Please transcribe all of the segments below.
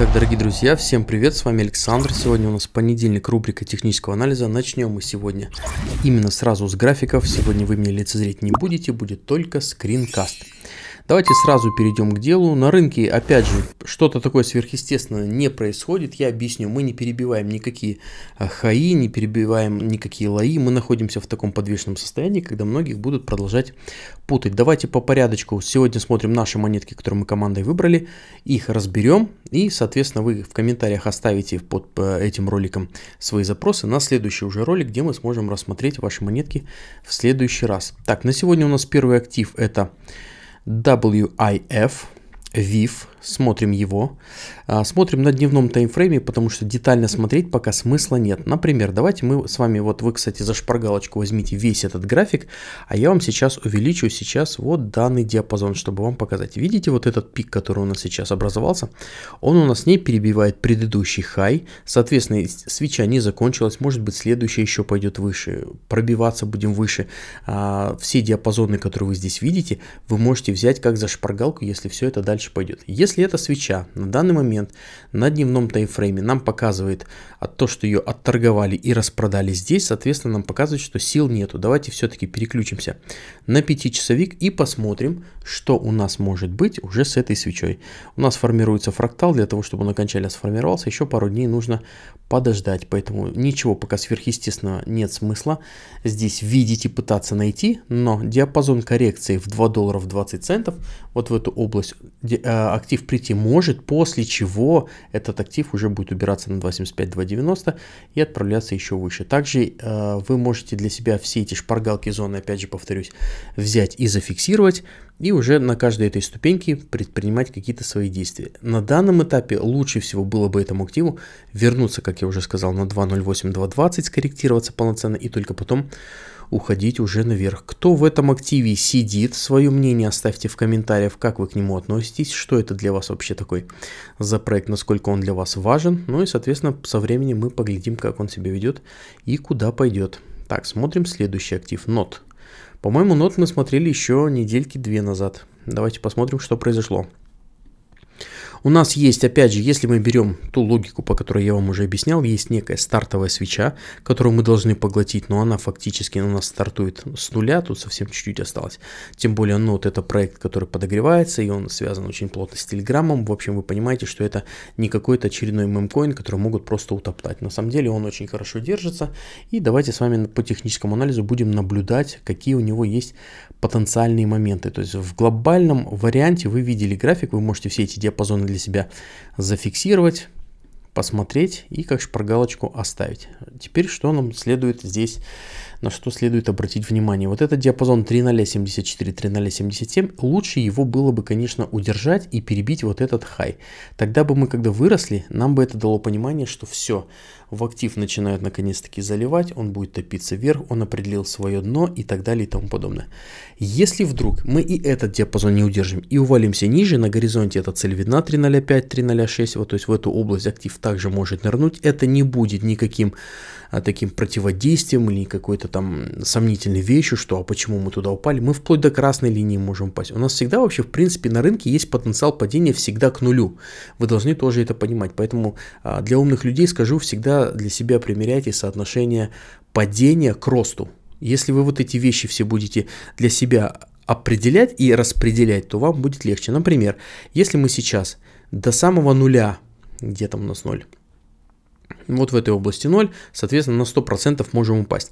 Итак, дорогие друзья, всем привет, с вами Александр. Сегодня у нас понедельник, рубрика технического анализа. Начнем мы сегодня именно сразу с графиков. Сегодня вы меня лицезреть не будете, будет только скринкаст. Давайте сразу перейдем к делу. На рынке, опять же, что-то такое сверхъестественное не происходит. Я объясню, мы не перебиваем никакие а, хаи, не перебиваем никакие лаи. Мы находимся в таком подвешенном состоянии, когда многих будут продолжать путать. Давайте по порядочку. Сегодня смотрим наши монетки, которые мы командой выбрали. Их разберем. И, соответственно, вы в комментариях оставите под э, этим роликом свои запросы на следующий уже ролик, где мы сможем рассмотреть ваши монетки в следующий раз. Так, на сегодня у нас первый актив это... WIF, VIF смотрим его, а, смотрим на дневном таймфрейме, потому что детально смотреть пока смысла нет. Например, давайте мы с вами, вот вы, кстати, за шпаргалочку возьмите весь этот график, а я вам сейчас увеличу сейчас вот данный диапазон, чтобы вам показать. Видите вот этот пик, который у нас сейчас образовался? Он у нас не перебивает предыдущий хай, соответственно, свеча не закончилась, может быть, следующая еще пойдет выше, пробиваться будем выше. А, все диапазоны, которые вы здесь видите, вы можете взять как за шпаргалку, если все это дальше пойдет. Если если эта свеча на данный момент на дневном таймфрейме нам показывает от а, то, что ее отторговали и распродали здесь, соответственно, нам показывает, что сил нету. Давайте все-таки переключимся на 5-часовик и посмотрим, что у нас может быть уже с этой свечой. У нас формируется фрактал, для того, чтобы он окончательно сформировался, еще пару дней нужно подождать, поэтому ничего пока сверхъестественного нет смысла здесь видеть и пытаться найти, но диапазон коррекции в 2 доллара 20 центов, вот в эту область а, актив актив прийти может, после чего этот актив уже будет убираться на 275-290 и отправляться еще выше. Также э, вы можете для себя все эти шпаргалки зоны, опять же повторюсь, взять и зафиксировать, и уже на каждой этой ступеньке предпринимать какие-то свои действия. На данном этапе лучше всего было бы этому активу вернуться, как я уже сказал, на 2.08-2.20, скорректироваться полноценно и только потом уходить уже наверх. Кто в этом активе сидит, свое мнение оставьте в комментариях, как вы к нему относитесь, что это для вас вообще такой за проект, насколько он для вас важен. Ну и, соответственно, со временем мы поглядим, как он себя ведет и куда пойдет. Так, смотрим следующий актив, нот. По-моему, нот мы смотрели еще недельки две назад. Давайте посмотрим, что произошло. У нас есть, опять же, если мы берем ту логику, по которой я вам уже объяснял, есть некая стартовая свеча, которую мы должны поглотить, но она фактически у нас стартует с нуля, тут совсем чуть-чуть осталось. Тем более ну вот это проект, который подогревается, и он связан очень плотно с Телеграмом. В общем, вы понимаете, что это не какой-то очередной мемкоин, который могут просто утоптать. На самом деле он очень хорошо держится, и давайте с вами по техническому анализу будем наблюдать, какие у него есть потенциальные моменты. То есть в глобальном варианте вы видели график, вы можете все эти диапазоны для себя зафиксировать, посмотреть и как шпаргалочку оставить. Теперь что нам следует здесь, на что следует обратить внимание. Вот этот диапазон 3074-3077, лучше его было бы, конечно, удержать и перебить вот этот хай. Тогда бы мы, когда выросли, нам бы это дало понимание, что все, в актив начинают наконец-таки заливать, он будет топиться вверх, он определил свое дно и так далее и тому подобное. Если вдруг мы и этот диапазон не удержим и увалимся ниже, на горизонте эта цель видна 3.05, 3.06, вот то есть в эту область актив также может нырнуть, это не будет никаким а, таким противодействием или какой-то там сомнительной вещью, что а почему мы туда упали, мы вплоть до красной линии можем упасть. У нас всегда вообще в принципе на рынке есть потенциал падения всегда к нулю. Вы должны тоже это понимать, поэтому а, для умных людей скажу всегда для себя примеряйте соотношение падения к росту. Если вы вот эти вещи все будете для себя определять и распределять, то вам будет легче. Например, если мы сейчас до самого нуля, где там у нас ноль, вот в этой области 0, соответственно, на 100% можем упасть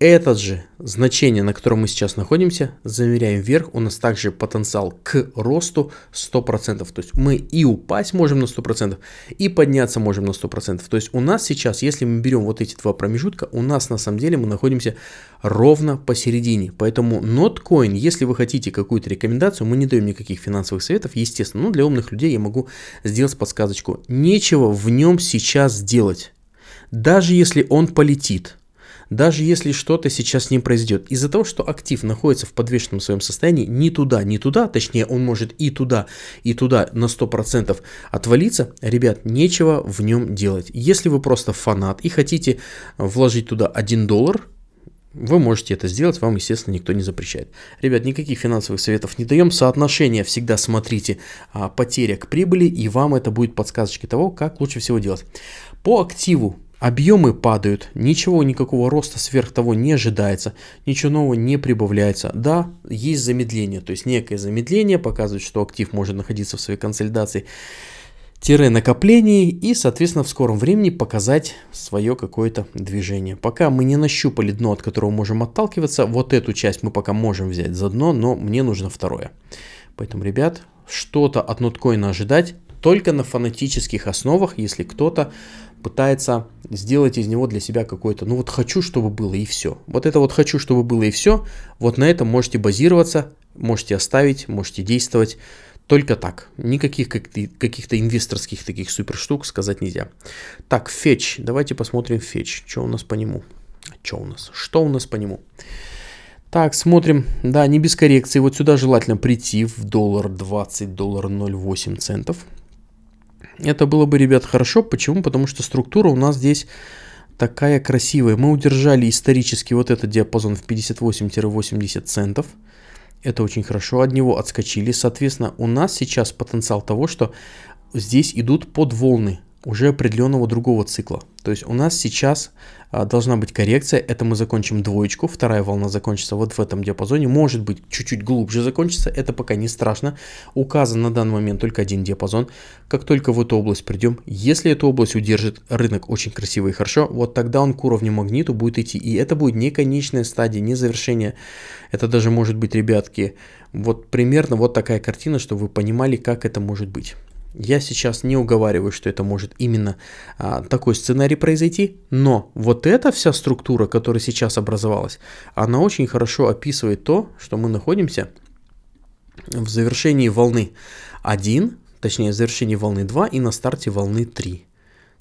этот же значение, на котором мы сейчас находимся, замеряем вверх, у нас также потенциал к росту 100%. То есть мы и упасть можем на 100%, и подняться можем на 100%. То есть у нас сейчас, если мы берем вот эти два промежутка, у нас на самом деле мы находимся ровно посередине. Поэтому NotCoin, если вы хотите какую-то рекомендацию, мы не даем никаких финансовых советов, естественно. Но для умных людей я могу сделать подсказочку. Нечего в нем сейчас делать. Даже если он полетит – даже если что-то сейчас с ним произойдет. Из-за того, что актив находится в подвешенном своем состоянии, ни туда, ни туда, точнее он может и туда, и туда на 100% отвалиться, ребят, нечего в нем делать. Если вы просто фанат и хотите вложить туда 1 доллар, вы можете это сделать, вам, естественно, никто не запрещает. Ребят, никаких финансовых советов не даем. Соотношение всегда смотрите а, потеря к прибыли, и вам это будет подсказочкой того, как лучше всего делать. По активу Объемы падают, ничего, никакого роста сверх того не ожидается, ничего нового не прибавляется. Да, есть замедление, то есть некое замедление показывает, что актив может находиться в своей консолидации тире накоплений и, соответственно, в скором времени показать свое какое-то движение. Пока мы не нащупали дно, от которого можем отталкиваться, вот эту часть мы пока можем взять за дно, но мне нужно второе. Поэтому, ребят, что-то от ноткоина ожидать только на фанатических основах, если кто-то пытается сделать из него для себя какой-то, ну вот хочу, чтобы было и все. Вот это вот хочу, чтобы было и все, вот на этом можете базироваться, можете оставить, можете действовать. Только так. Никаких каких-то инвесторских таких супер штук сказать нельзя. Так, фетч. Давайте посмотрим фетч. Что у нас по нему? Что у нас? Что у нас по нему? Так, смотрим. Да, не без коррекции. Вот сюда желательно прийти в доллар 20, доллар 0,8 центов. Это было бы, ребят, хорошо. Почему? Потому что структура у нас здесь такая красивая. Мы удержали исторически вот этот диапазон в 58-80 центов. Это очень хорошо. От него отскочили. Соответственно, у нас сейчас потенциал того, что здесь идут под волны уже определенного другого цикла. То есть у нас сейчас а, должна быть коррекция, это мы закончим двоечку, вторая волна закончится вот в этом диапазоне, может быть чуть-чуть глубже закончится, это пока не страшно, указан на данный момент только один диапазон, как только в эту область придем, если эту область удержит рынок очень красиво и хорошо, вот тогда он к уровню магниту будет идти, и это будет не конечная стадия, не завершение, это даже может быть, ребятки, вот примерно вот такая картина, чтобы вы понимали, как это может быть. Я сейчас не уговариваю, что это может именно а, такой сценарий произойти, но вот эта вся структура, которая сейчас образовалась, она очень хорошо описывает то, что мы находимся в завершении волны 1, точнее в завершении волны 2 и на старте волны 3.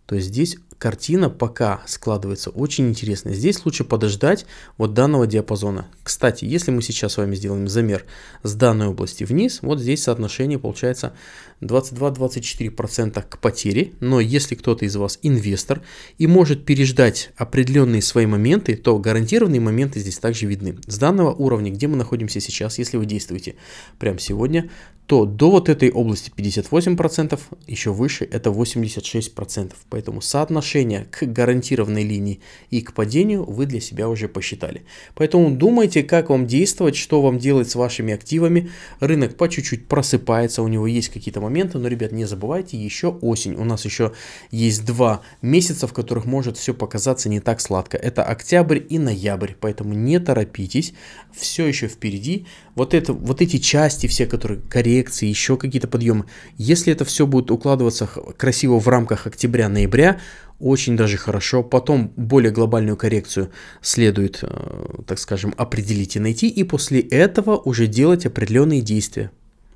То есть здесь картина пока складывается очень интересно. Здесь лучше подождать вот данного диапазона. Кстати, если мы сейчас с вами сделаем замер с данной области вниз, вот здесь соотношение получается 22-24% к потере. Но если кто-то из вас инвестор и может переждать определенные свои моменты, то гарантированные моменты здесь также видны. С данного уровня, где мы находимся сейчас, если вы действуете прямо сегодня, то до вот этой области 58%, еще выше это 86%. Поэтому соотношение отношение к гарантированной линии и к падению вы для себя уже посчитали. Поэтому думайте, как вам действовать, что вам делать с вашими активами. Рынок по чуть-чуть просыпается, у него есть какие-то моменты, но, ребят, не забывайте, еще осень. У нас еще есть два месяца, в которых может все показаться не так сладко. Это октябрь и ноябрь, поэтому не торопитесь, все еще впереди вот, это, вот эти части все, которые коррекции, еще какие-то подъемы, если это все будет укладываться красиво в рамках октября-ноября, очень даже хорошо. Потом более глобальную коррекцию следует, э, так скажем, определить и найти, и после этого уже делать определенные действия.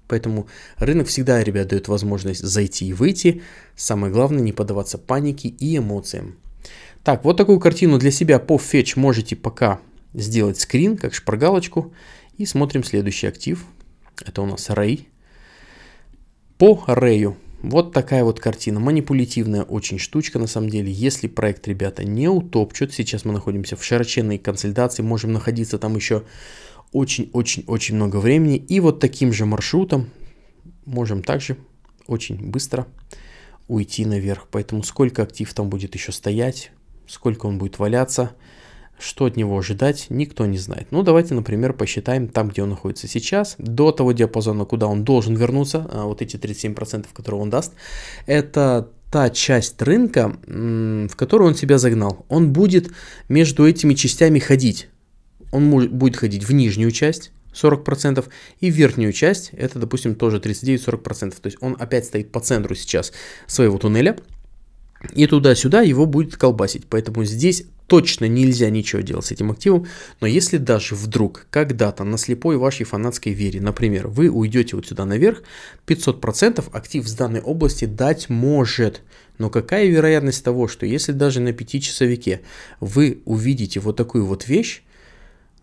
Поэтому рынок всегда, ребят, дает возможность зайти и выйти. Самое главное, не поддаваться панике и эмоциям. Так, вот такую картину для себя по фетч можете пока сделать скрин, как шпаргалочку. И смотрим следующий актив. Это у нас Ray. По Ray вот такая вот картина. Манипулятивная очень штучка на самом деле. Если проект, ребята, не утопчут, сейчас мы находимся в широченной консолидации, можем находиться там еще очень-очень-очень много времени. И вот таким же маршрутом можем также очень быстро уйти наверх. Поэтому сколько актив там будет еще стоять, сколько он будет валяться – что от него ожидать, никто не знает. Ну, давайте, например, посчитаем там, где он находится сейчас, до того диапазона, куда он должен вернуться, а, вот эти 37%, которые он даст, это та часть рынка, в которую он себя загнал. Он будет между этими частями ходить. Он будет ходить в нижнюю часть, 40%, и верхнюю часть, это, допустим, тоже 39-40%. То есть он опять стоит по центру сейчас своего туннеля, и туда-сюда его будет колбасить. Поэтому здесь точно нельзя ничего делать с этим активом, но если даже вдруг когда-то на слепой вашей фанатской вере, например, вы уйдете вот сюда наверх, 500% актив с данной области дать может. Но какая вероятность того, что если даже на 5-часовике вы увидите вот такую вот вещь,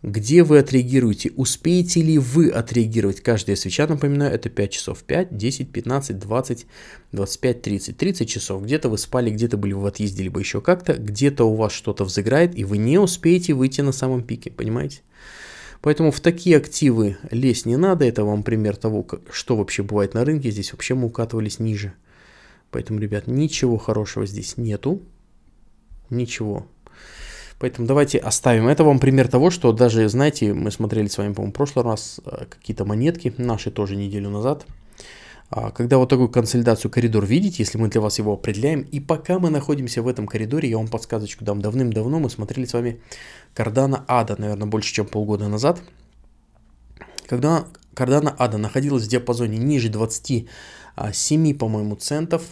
где вы отреагируете? Успеете ли вы отреагировать? Каждая свеча, напоминаю, это 5 часов. 5, 10, 15, 20, 25, 30, 30 часов. Где-то вы спали, где-то были в отъезде, либо еще как-то. Где-то у вас что-то взыграет, и вы не успеете выйти на самом пике, понимаете? Поэтому в такие активы лезть не надо. Это вам пример того, что вообще бывает на рынке. Здесь вообще мы укатывались ниже. Поэтому, ребят, ничего хорошего здесь нету. Ничего Поэтому давайте оставим. Это вам пример того, что даже, знаете, мы смотрели с вами, по-моему, в прошлый раз э, какие-то монетки, наши тоже неделю назад. А, когда вот такую консолидацию коридор видите, если мы для вас его определяем, и пока мы находимся в этом коридоре, я вам подсказочку дам давным-давно, мы смотрели с вами Кардана Ада, наверное, больше, чем полгода назад. Когда Кардана Ада находилась в диапазоне ниже 27, а, по-моему, центов,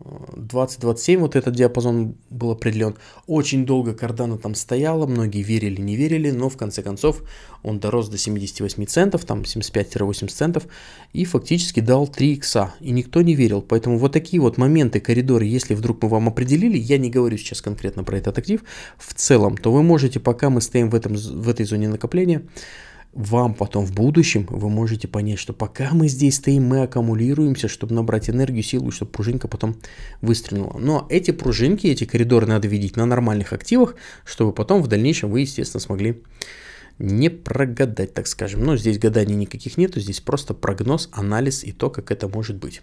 20-27 вот этот диапазон был определен. Очень долго кардана там стояла, многие верили, не верили, но в конце концов он дорос до 78 центов, там 75-80 центов, и фактически дал 3 икса, и никто не верил. Поэтому вот такие вот моменты, коридоры, если вдруг мы вам определили, я не говорю сейчас конкретно про этот актив, в целом, то вы можете, пока мы стоим в, этом, в этой зоне накопления, вам потом в будущем вы можете понять, что пока мы здесь стоим, мы аккумулируемся, чтобы набрать энергию, силу, чтобы пружинка потом выстрелила. Но эти пружинки, эти коридоры надо видеть на нормальных активах, чтобы потом в дальнейшем вы, естественно, смогли не прогадать, так скажем. Но здесь гаданий никаких нету, здесь просто прогноз, анализ и то, как это может быть.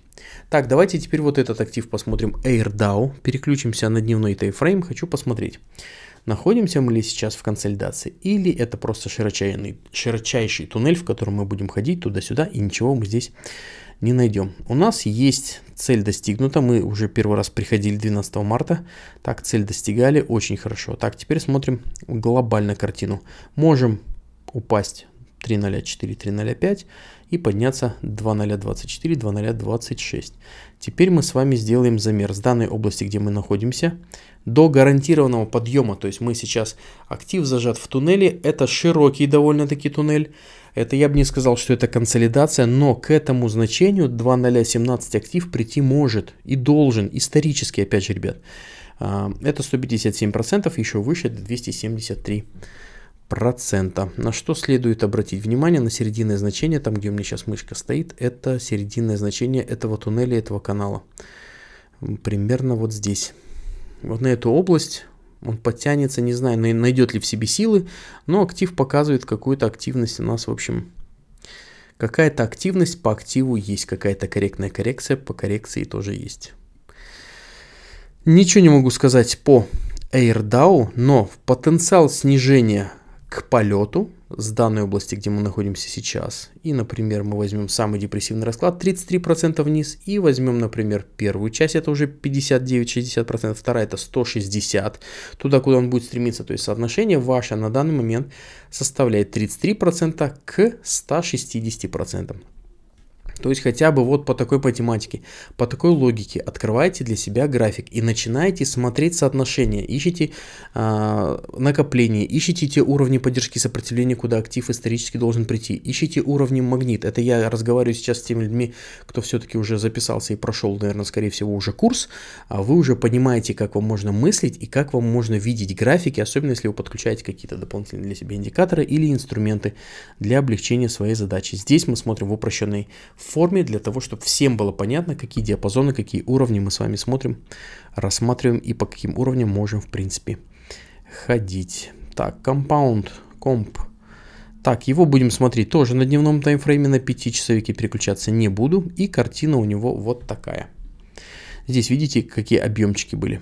Так, давайте теперь вот этот актив посмотрим AirDAO. Переключимся на дневной таймфрейм, хочу посмотреть. Находимся мы ли сейчас в консолидации, или это просто широчайный, широчайший туннель, в котором мы будем ходить туда-сюда, и ничего мы здесь не найдем. У нас есть цель достигнута, мы уже первый раз приходили 12 марта, так цель достигали, очень хорошо. Так, теперь смотрим глобально картину. Можем упасть 3.04, 3.05 и подняться 2.024, 2.026. Теперь мы с вами сделаем замер с данной области, где мы находимся, до гарантированного подъема. То есть мы сейчас актив зажат в туннеле. Это широкий довольно-таки туннель. Это я бы не сказал, что это консолидация, но к этому значению 2.017 актив прийти может и должен, исторически опять же, ребят. А, это 157%, еще выше 273% процента. На что следует обратить внимание, на серединное значение, там где у меня сейчас мышка стоит, это серединное значение этого туннеля, этого канала. Примерно вот здесь. Вот на эту область он подтянется, не знаю, найдет ли в себе силы, но актив показывает какую-то активность у нас, в общем, какая-то активность по активу есть, какая-то корректная коррекция по коррекции тоже есть. Ничего не могу сказать по AirDAO, но потенциал снижения к полету с данной области, где мы находимся сейчас. И, например, мы возьмем самый депрессивный расклад 33% вниз и возьмем, например, первую часть, это уже 59-60%, вторая это 160, туда, куда он будет стремиться. То есть соотношение ваше на данный момент составляет 33% к 160%. То есть хотя бы вот по такой по по такой логике открывайте для себя график и начинайте смотреть соотношения, ищите э, а, накопление, ищите те уровни поддержки сопротивления, куда актив исторически должен прийти, ищите уровни магнит. Это я разговариваю сейчас с теми людьми, кто все-таки уже записался и прошел, наверное, скорее всего, уже курс, а вы уже понимаете, как вам можно мыслить и как вам можно видеть графики, особенно если вы подключаете какие-то дополнительные для себя индикаторы или инструменты для облегчения своей задачи. Здесь мы смотрим в упрощенной форме для того, чтобы всем было понятно, какие диапазоны, какие уровни мы с вами смотрим, рассматриваем и по каким уровням можем, в принципе, ходить. Так, Compound, комп. Так, его будем смотреть тоже на дневном таймфрейме, на 5 часовике переключаться не буду. И картина у него вот такая. Здесь видите, какие объемчики были.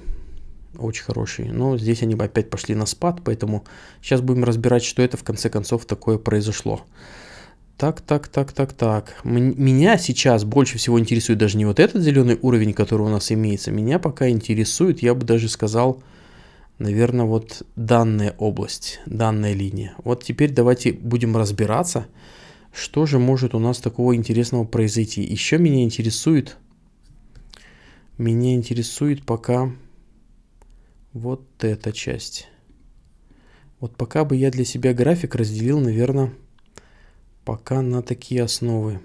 Очень хорошие. Но здесь они опять пошли на спад, поэтому сейчас будем разбирать, что это в конце концов такое произошло. Так, так, так, так, так. Меня сейчас больше всего интересует даже не вот этот зеленый уровень, который у нас имеется. Меня пока интересует, я бы даже сказал, наверное, вот данная область, данная линия. Вот теперь давайте будем разбираться, что же может у нас такого интересного произойти. Еще меня интересует, меня интересует пока вот эта часть. Вот пока бы я для себя график разделил, наверное пока на такие основы.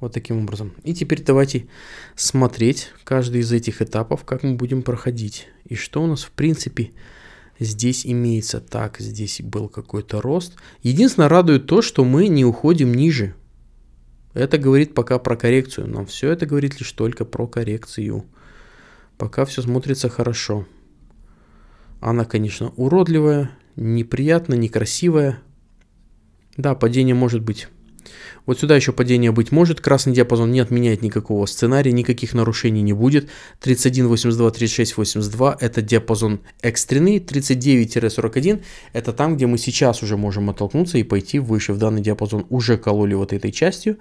Вот таким образом. И теперь давайте смотреть каждый из этих этапов, как мы будем проходить. И что у нас в принципе здесь имеется. Так, здесь был какой-то рост. Единственное радует то, что мы не уходим ниже. Это говорит пока про коррекцию. Нам все это говорит лишь только про коррекцию. Пока все смотрится хорошо. Она, конечно, уродливая, неприятная, некрасивая, да, падение может быть. Вот сюда еще падение быть может. Красный диапазон не отменяет никакого сценария, никаких нарушений не будет. 31, 82, 36, 82 – это диапазон экстренный. 39-41 – это там, где мы сейчас уже можем оттолкнуться и пойти выше. В данный диапазон уже кололи вот этой частью.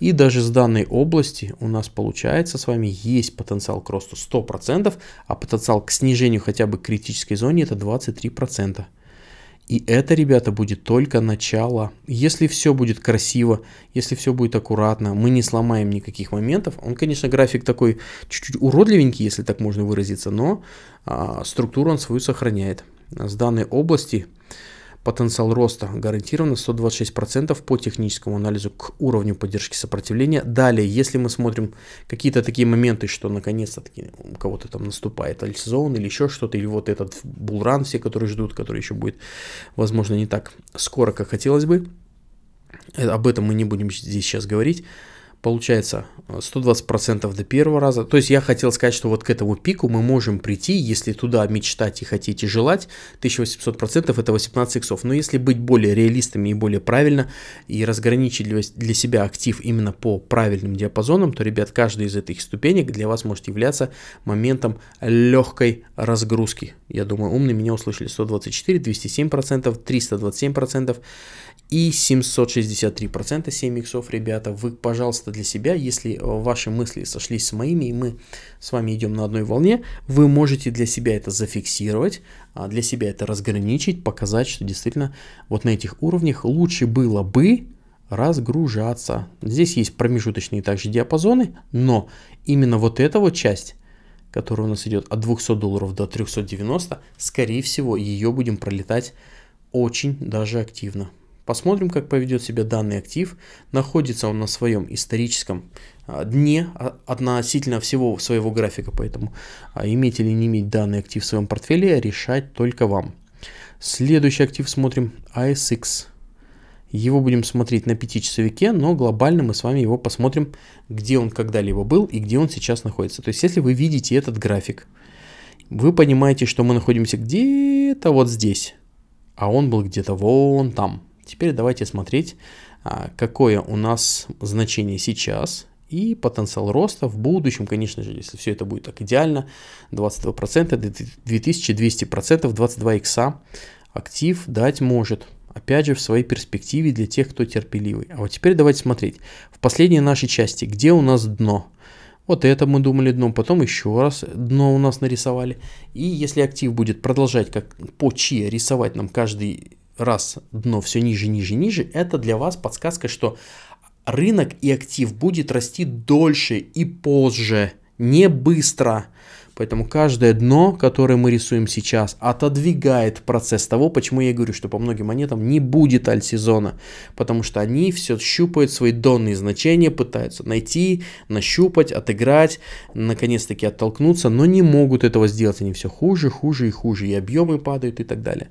И даже с данной области у нас получается с вами есть потенциал к росту 100%, а потенциал к снижению хотя бы критической зоне – это 23%. И это, ребята, будет только начало. Если все будет красиво, если все будет аккуратно, мы не сломаем никаких моментов. Он, конечно, график такой чуть-чуть уродливенький, если так можно выразиться, но а, структуру он свою сохраняет. С данной области Потенциал роста гарантированно 126% по техническому анализу к уровню поддержки сопротивления. Далее, если мы смотрим какие-то такие моменты, что наконец-то у кого-то там наступает альтсезон или еще что-то, или вот этот булран все, которые ждут, который еще будет, возможно, не так скоро, как хотелось бы. Э, об этом мы не будем здесь сейчас говорить. Получается 120% э, до первого раза. То есть я хотел сказать, что вот к этому пику мы можем прийти, если туда мечтать и хотите желать, 1800% это 18 иксов. Но если быть более реалистами и более правильно, и разграничить для себя актив именно по правильным диапазонам, то, ребят, каждый из этих ступенек для вас может являться моментом легкой разгрузки. Я думаю, умные меня услышали. 124, 207%, 327% и 763% 7 иксов, ребята. Вы, пожалуйста, для себя, если э, ваши мысли сошлись с моими, и мы с вами идем на одной волне, вы можете для себя это зафиксировать, а, для себя это разграничить, показать, что действительно вот на этих уровнях лучше было бы разгружаться. Здесь есть промежуточные также диапазоны, но именно вот эта вот часть которая у нас идет от 200 долларов до 390, скорее всего, ее будем пролетать очень даже активно. Посмотрим, как поведет себя данный актив. Находится он на своем историческом а, дне а, относительно всего своего графика, поэтому а, иметь или не иметь данный актив в своем портфеле решать только вам. Следующий актив смотрим ASX. Его будем смотреть на 5-часовике, но глобально мы с вами его посмотрим, где он когда-либо был и где он сейчас находится. То есть, если вы видите этот график, вы понимаете, что мы находимся где-то вот здесь, а он был где-то вон там. Теперь давайте смотреть, а, какое у нас значение сейчас и потенциал роста в будущем, конечно же, если все это будет так идеально, 22%, 2200%, 22 икса актив дать может. Опять же, в своей перспективе для тех, кто терпеливый. А вот теперь давайте смотреть. В последней нашей части, где у нас дно? Вот это мы думали дном, потом еще раз дно у нас нарисовали. И если актив будет продолжать как по чи рисовать нам каждый раз дно все ниже, ниже, ниже, это для вас подсказка, что рынок и актив будет расти дольше и позже, не быстро. Поэтому каждое дно, которое мы рисуем сейчас, отодвигает процесс того, почему я говорю, что по многим монетам не будет альт-сезона, потому что они все щупают свои донные значения, пытаются найти, нащупать, отыграть, наконец-таки оттолкнуться, но не могут этого сделать, они все хуже, хуже и хуже, и объемы падают и так далее.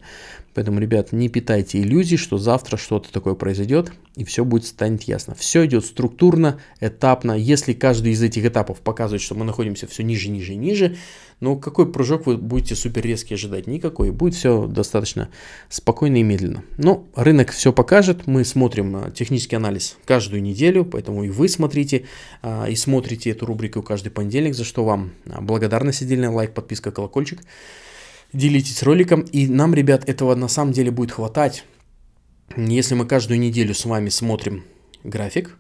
Поэтому, ребят, не питайте иллюзий, что завтра что-то такое произойдет, и все будет станет ясно. Все идет структурно, этапно. Если каждый из этих этапов показывает, что мы находимся все ниже, ниже, ниже, но ну, какой прыжок вы будете супер резкий ожидать? Никакой. Будет все достаточно спокойно и медленно. Но ну, рынок все покажет. Мы смотрим э, технический анализ каждую неделю, поэтому и вы смотрите э, и смотрите эту рубрику каждый понедельник, за что вам э, благодарность отдельная, лайк, подписка, колокольчик делитесь роликом, и нам, ребят, этого на самом деле будет хватать. Если мы каждую неделю с вами смотрим график,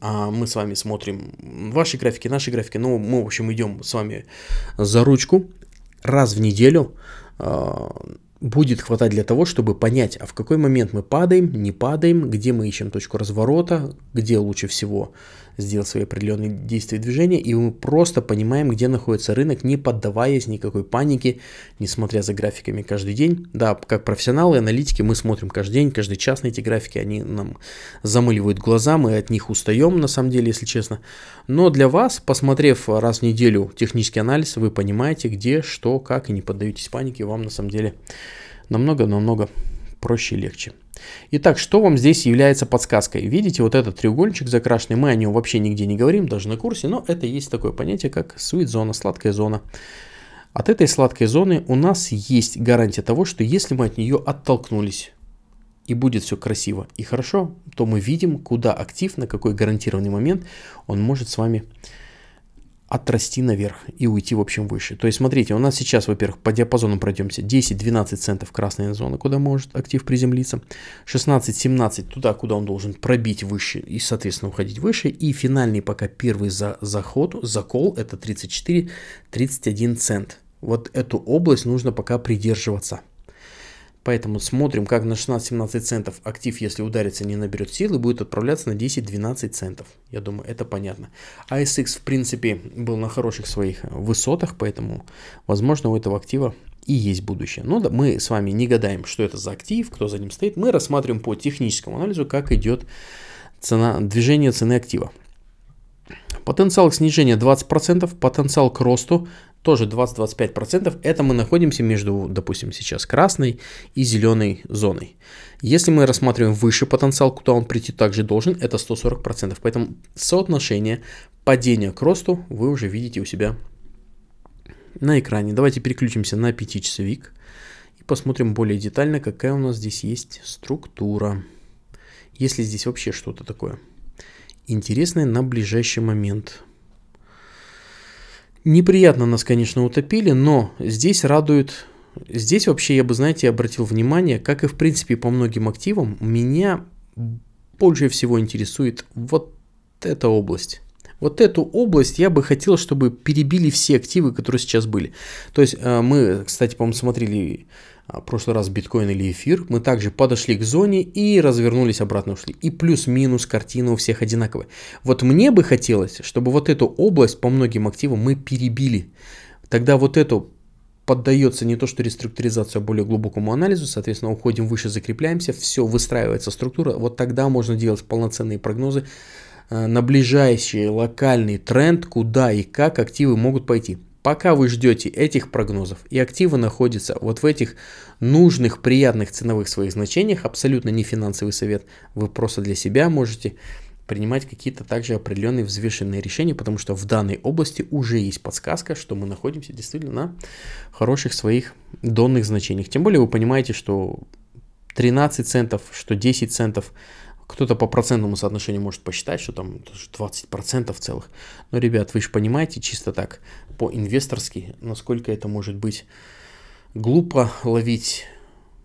а мы с вами смотрим ваши графики, наши графики, ну, мы, в общем, идем с вами за ручку раз в неделю, а, будет хватать для того, чтобы понять, а в какой момент мы падаем, не падаем, где мы ищем точку разворота, где лучше всего сделать свои определенные действия и движения, и мы просто понимаем, где находится рынок, не поддаваясь никакой панике, несмотря за графиками каждый день. Да, как профессионалы, аналитики, мы смотрим каждый день, каждый час на эти графики, они нам замыливают глаза, мы от них устаем, на самом деле, если честно. Но для вас, посмотрев раз в неделю технический анализ, вы понимаете, где, что, как, и не поддаетесь панике, вам на самом деле намного-намного проще и легче. Итак, что вам здесь является подсказкой? Видите, вот этот треугольничек закрашенный, мы о нем вообще нигде не говорим, даже на курсе, но это есть такое понятие, как sweet зона, сладкая зона. От этой сладкой зоны у нас есть гарантия того, что если мы от нее оттолкнулись, и будет все красиво и хорошо, то мы видим, куда актив, на какой гарантированный момент он может с вами отрасти наверх и уйти, в общем, выше. То есть, смотрите, у нас сейчас, во-первых, по диапазону пройдемся 10-12 центов красная зона, куда может актив приземлиться, 16-17 туда, куда он должен пробить выше и, соответственно, уходить выше, и финальный пока первый за заход, закол, это 34-31 цент. Вот эту область нужно пока придерживаться. Поэтому смотрим, как на 16-17 центов актив, если ударится, не наберет силы, будет отправляться на 10-12 центов. Я думаю, это понятно. ASX, а в принципе, был на хороших своих э, высотах, поэтому, возможно, у этого актива и есть будущее. Но ну мы с вами не гадаем, что это за актив, кто за ним стоит. Мы рассматриваем по техническому анализу, как идет цена, движение цены актива. Потенциал к снижению 20%, потенциал к росту тоже 20-25%, это мы находимся между, допустим, сейчас красной и зеленой зоной. Если мы рассматриваем выше потенциал, куда он прийти также должен, это 140%. Поэтому соотношение падения к росту вы уже видите у себя на экране. Давайте переключимся на 5-часовик и посмотрим более детально, какая у нас здесь есть структура. Если здесь вообще что-то такое интересное на ближайший момент – Неприятно нас, конечно, утопили, но здесь радует... Здесь вообще я бы, знаете, обратил внимание, как и в принципе по многим активам, меня больше всего интересует вот эта область. Вот эту область я бы хотел, чтобы перебили все активы, которые сейчас были. То есть э, мы, кстати, по-моему, смотрели а, в прошлый раз биткоин или эфир, мы также подошли к зоне и развернулись обратно ушли. И плюс-минус картина у всех одинаковая. Вот мне бы хотелось, чтобы вот эту область по многим активам мы перебили. Тогда вот эту поддается не то что реструктуризация, а более глубокому анализу, соответственно, уходим выше, закрепляемся, все, выстраивается структура, вот тогда можно делать полноценные прогнозы э, на ближайший локальный тренд, куда и как активы могут пойти. Пока вы ждете этих прогнозов и активы находятся вот в этих нужных, приятных ценовых своих значениях, абсолютно не финансовый совет, вы просто для себя можете принимать какие-то также определенные взвешенные решения, потому что в данной области уже есть подсказка, что мы находимся действительно на хороших своих донных значениях. Тем более вы понимаете, что 13 центов, что 10 центов, кто-то по процентному соотношению может посчитать, что там 20% целых. Но, ребят, вы же понимаете чисто так, по-инвесторски, насколько это может быть глупо ловить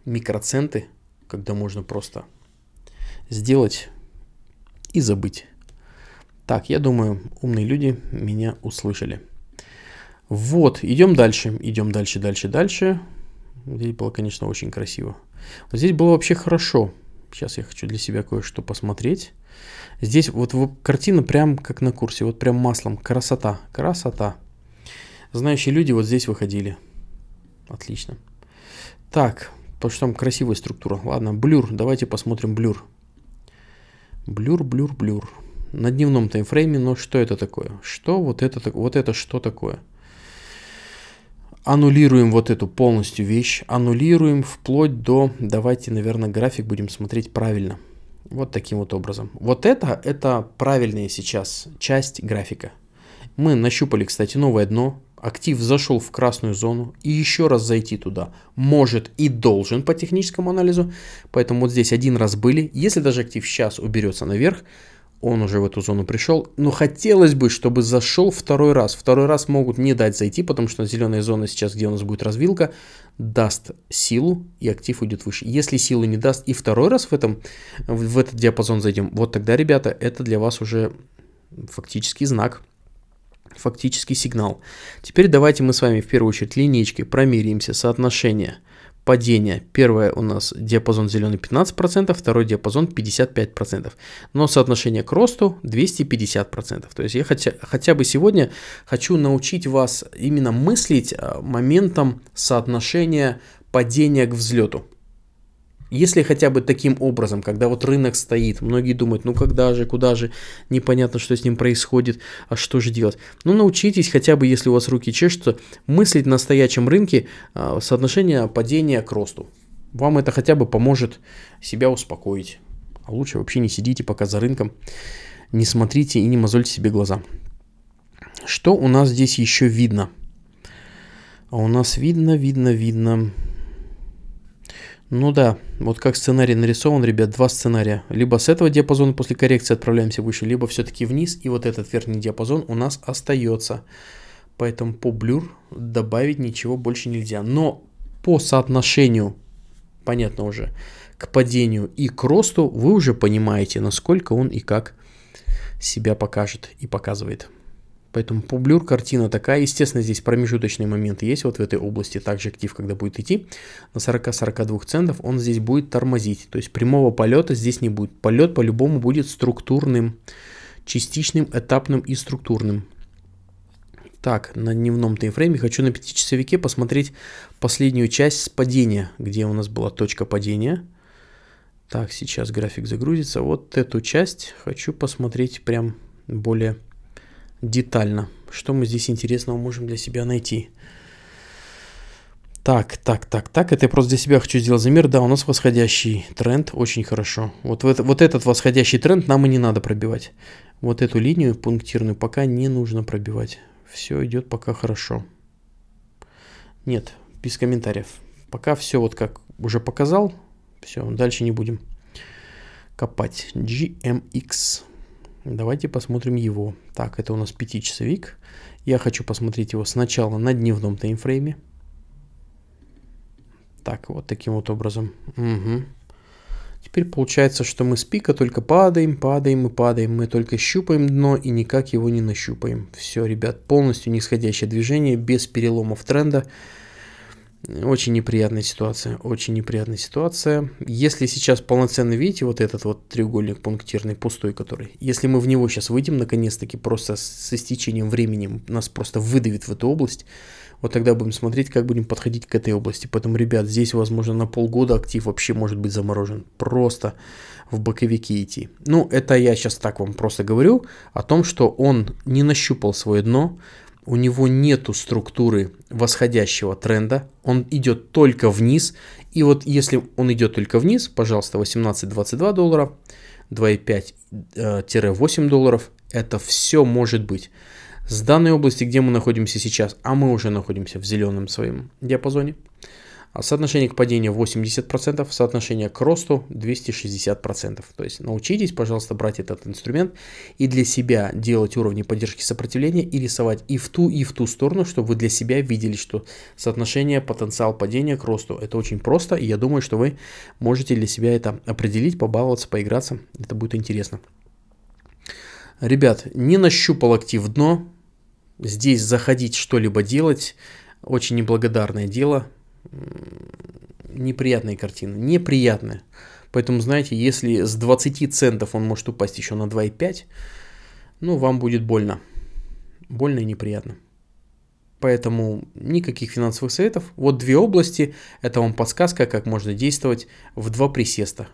микроценты, когда можно просто сделать и забыть. Так, я думаю, умные люди меня услышали. Вот, идем дальше, идем дальше, дальше, дальше. Здесь было, конечно, очень красиво. Вот здесь было вообще хорошо. Сейчас я хочу для себя кое-что посмотреть. Здесь вот, вот картина прям как на курсе, вот прям маслом. Красота, красота. Знающие люди вот здесь выходили. Отлично. Так, потому что там красивая структура. Ладно, блюр. Давайте посмотрим блюр. Блюр, блюр, блюр. На дневном таймфрейме, но ну, что это такое? Что вот это, вот это что такое? Аннулируем вот эту полностью вещь. Аннулируем вплоть до... Давайте, наверное, график будем смотреть правильно. Вот таким вот образом. Вот это, это правильная сейчас часть графика. Мы нащупали, кстати, новое дно актив зашел в красную зону и еще раз зайти туда может и должен по техническому анализу. Поэтому вот здесь один раз были. Если даже актив сейчас уберется наверх, он уже в эту зону пришел. Но хотелось бы, чтобы зашел второй раз. Второй раз могут не дать зайти, потому что зеленая зона сейчас, где у нас будет развилка, даст силу, и актив уйдет выше. Если силу не даст и второй раз в, этом, в этот диапазон зайдем, вот тогда, ребята, это для вас уже фактически знак – фактический сигнал. Теперь давайте мы с вами в первую очередь линейки промеримся соотношение падения. Первое у нас диапазон зеленый 15%, второй диапазон 55%. Но соотношение к росту 250%. То есть я хотя, хотя бы сегодня хочу научить вас именно мыслить а, моментом соотношения падения к взлету. Если хотя бы таким образом, когда вот рынок стоит, многие думают, ну когда же, куда же, непонятно, что с ним происходит, а что же делать. Ну научитесь хотя бы, если у вас руки чешутся, мыслить на стоячем рынке а, соотношение падения к росту. Вам это хотя бы поможет себя успокоить. А лучше вообще не сидите пока за рынком, не смотрите и не мозольте себе глаза. Что у нас здесь еще видно? А у нас видно, видно, видно ну да, вот как сценарий нарисован, ребят, два сценария. Либо с этого диапазона после коррекции отправляемся выше, либо все-таки вниз, и вот этот верхний диапазон у нас остается. Поэтому по блюр добавить ничего больше нельзя. Но по соотношению, понятно уже, к падению и к росту, вы уже понимаете, насколько он и как себя покажет и показывает. Поэтому публюр картина такая. Естественно, здесь промежуточный момент есть вот в этой области. Также актив, когда будет идти на 40-42 центов, он здесь будет тормозить. То есть прямого полета здесь не будет. Полет по-любому будет структурным, частичным, этапным и структурным. Так, на дневном таймфрейме хочу на 5-часовике посмотреть последнюю часть с падения, где у нас была точка падения. Так, сейчас график загрузится. Вот эту часть хочу посмотреть прям более детально. Что мы здесь интересного можем для себя найти? Так, так, так, так. Это я просто для себя хочу сделать замер. Да, у нас восходящий тренд. Очень хорошо. Вот, вот, вот этот восходящий тренд нам и не надо пробивать. Вот эту линию пунктирную пока не нужно пробивать. Все идет пока хорошо. Нет, без комментариев. Пока все вот как уже показал. Все, дальше не будем копать. GMX. Давайте посмотрим его. Так, это у нас пятичасовик. Я хочу посмотреть его сначала на дневном таймфрейме. Так, вот таким вот образом. Угу. Теперь получается, что мы с пика только падаем, падаем и падаем. Мы только щупаем дно и никак его не нащупаем. Все, ребят, полностью нисходящее движение, без переломов тренда. Очень неприятная ситуация, очень неприятная ситуация. Если сейчас полноценно видите вот этот вот треугольник пунктирный пустой, который, если мы в него сейчас выйдем, наконец-таки просто со стечением времени нас просто выдавит в эту область, вот тогда будем смотреть, как будем подходить к этой области. Поэтому, ребят, здесь, возможно, на полгода актив вообще может быть заморожен. Просто в боковики идти. Ну, это я сейчас так вам просто говорю о том, что он не нащупал свое дно, у него нету структуры восходящего тренда, он идет только вниз, и вот если он идет только вниз, пожалуйста, 18-22 доллара, 2,5-8 долларов, это все может быть. С данной области, где мы находимся сейчас, а мы уже находимся в зеленом своем диапазоне – а соотношение к падению 80%, соотношение к росту 260%. То есть научитесь, пожалуйста, брать этот инструмент и для себя делать уровни поддержки сопротивления и рисовать и в ту, и в ту сторону, чтобы вы для себя видели, что соотношение потенциал падения к росту. Это очень просто, и я думаю, что вы можете для себя это определить, побаловаться, поиграться. Это будет интересно. Ребят, не нащупал актив дно. Здесь заходить что-либо делать очень неблагодарное дело неприятная картина, неприятная. Поэтому, знаете, если с 20 центов он может упасть еще на 2,5, ну, вам будет больно. Больно и неприятно. Поэтому никаких финансовых советов. Вот две области, это вам подсказка, как можно действовать в два присеста.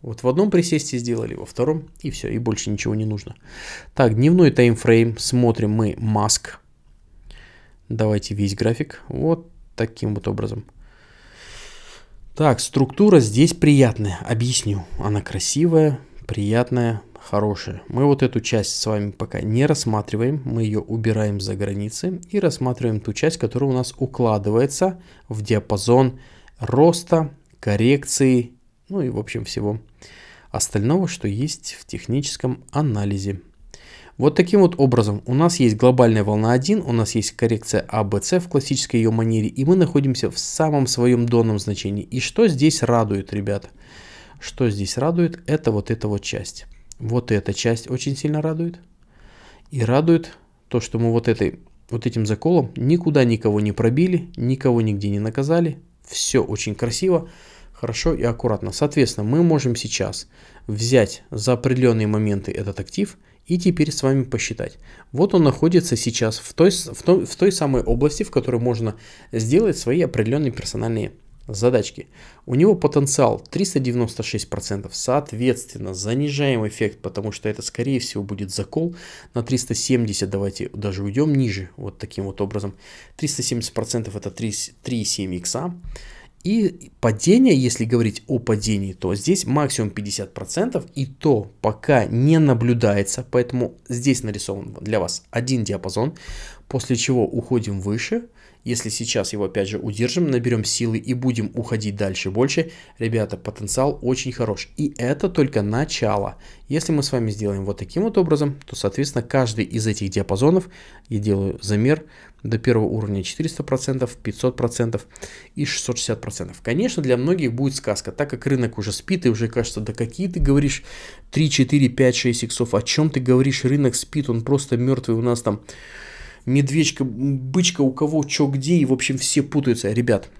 Вот в одном присесте сделали, во втором и все, и больше ничего не нужно. Так, дневной таймфрейм, смотрим мы маск. Давайте весь график вот таким вот образом. Так, структура здесь приятная, объясню. Она красивая, приятная, хорошая. Мы вот эту часть с вами пока не рассматриваем, мы ее убираем за границы и рассматриваем ту часть, которая у нас укладывается в диапазон роста, коррекции, ну и в общем всего остального, что есть в техническом анализе. Вот таким вот образом у нас есть глобальная волна 1, у нас есть коррекция ABC а, в классической ее манере, и мы находимся в самом своем донном значении. И что здесь радует, ребята? Что здесь радует, это вот эта вот часть. Вот эта часть очень сильно радует. И радует то, что мы вот, этой, вот этим заколом никуда никого не пробили, никого нигде не наказали. Все очень красиво, хорошо и аккуратно. Соответственно, мы можем сейчас взять за определенные моменты этот актив и теперь с вами посчитать. Вот он находится сейчас в той, в, том, в той самой области, в которой можно сделать свои определенные персональные задачки. У него потенциал 396%, соответственно, занижаем эффект, потому что это, скорее всего, будет закол на 370, давайте даже уйдем ниже, вот таким вот образом. 370% это 3,7 икса. И падение, если говорить о падении, то здесь максимум 50%, и то пока не наблюдается, поэтому здесь нарисован для вас один диапазон, после чего уходим выше, если сейчас его опять же удержим, наберем силы и будем уходить дальше больше, ребята, потенциал очень хорош. И это только начало. Если мы с вами сделаем вот таким вот образом, то, соответственно, каждый из этих диапазонов, я делаю замер, до первого уровня 400%, 500% и 660%. Конечно, для многих будет сказка, так как рынок уже спит и уже кажется, да какие ты говоришь 3, 4, 5, 6 иксов, о чем ты говоришь, рынок спит, он просто мертвый у нас там медвечка, бычка, у кого, чё, где, и, в общем, все путаются. Ребят,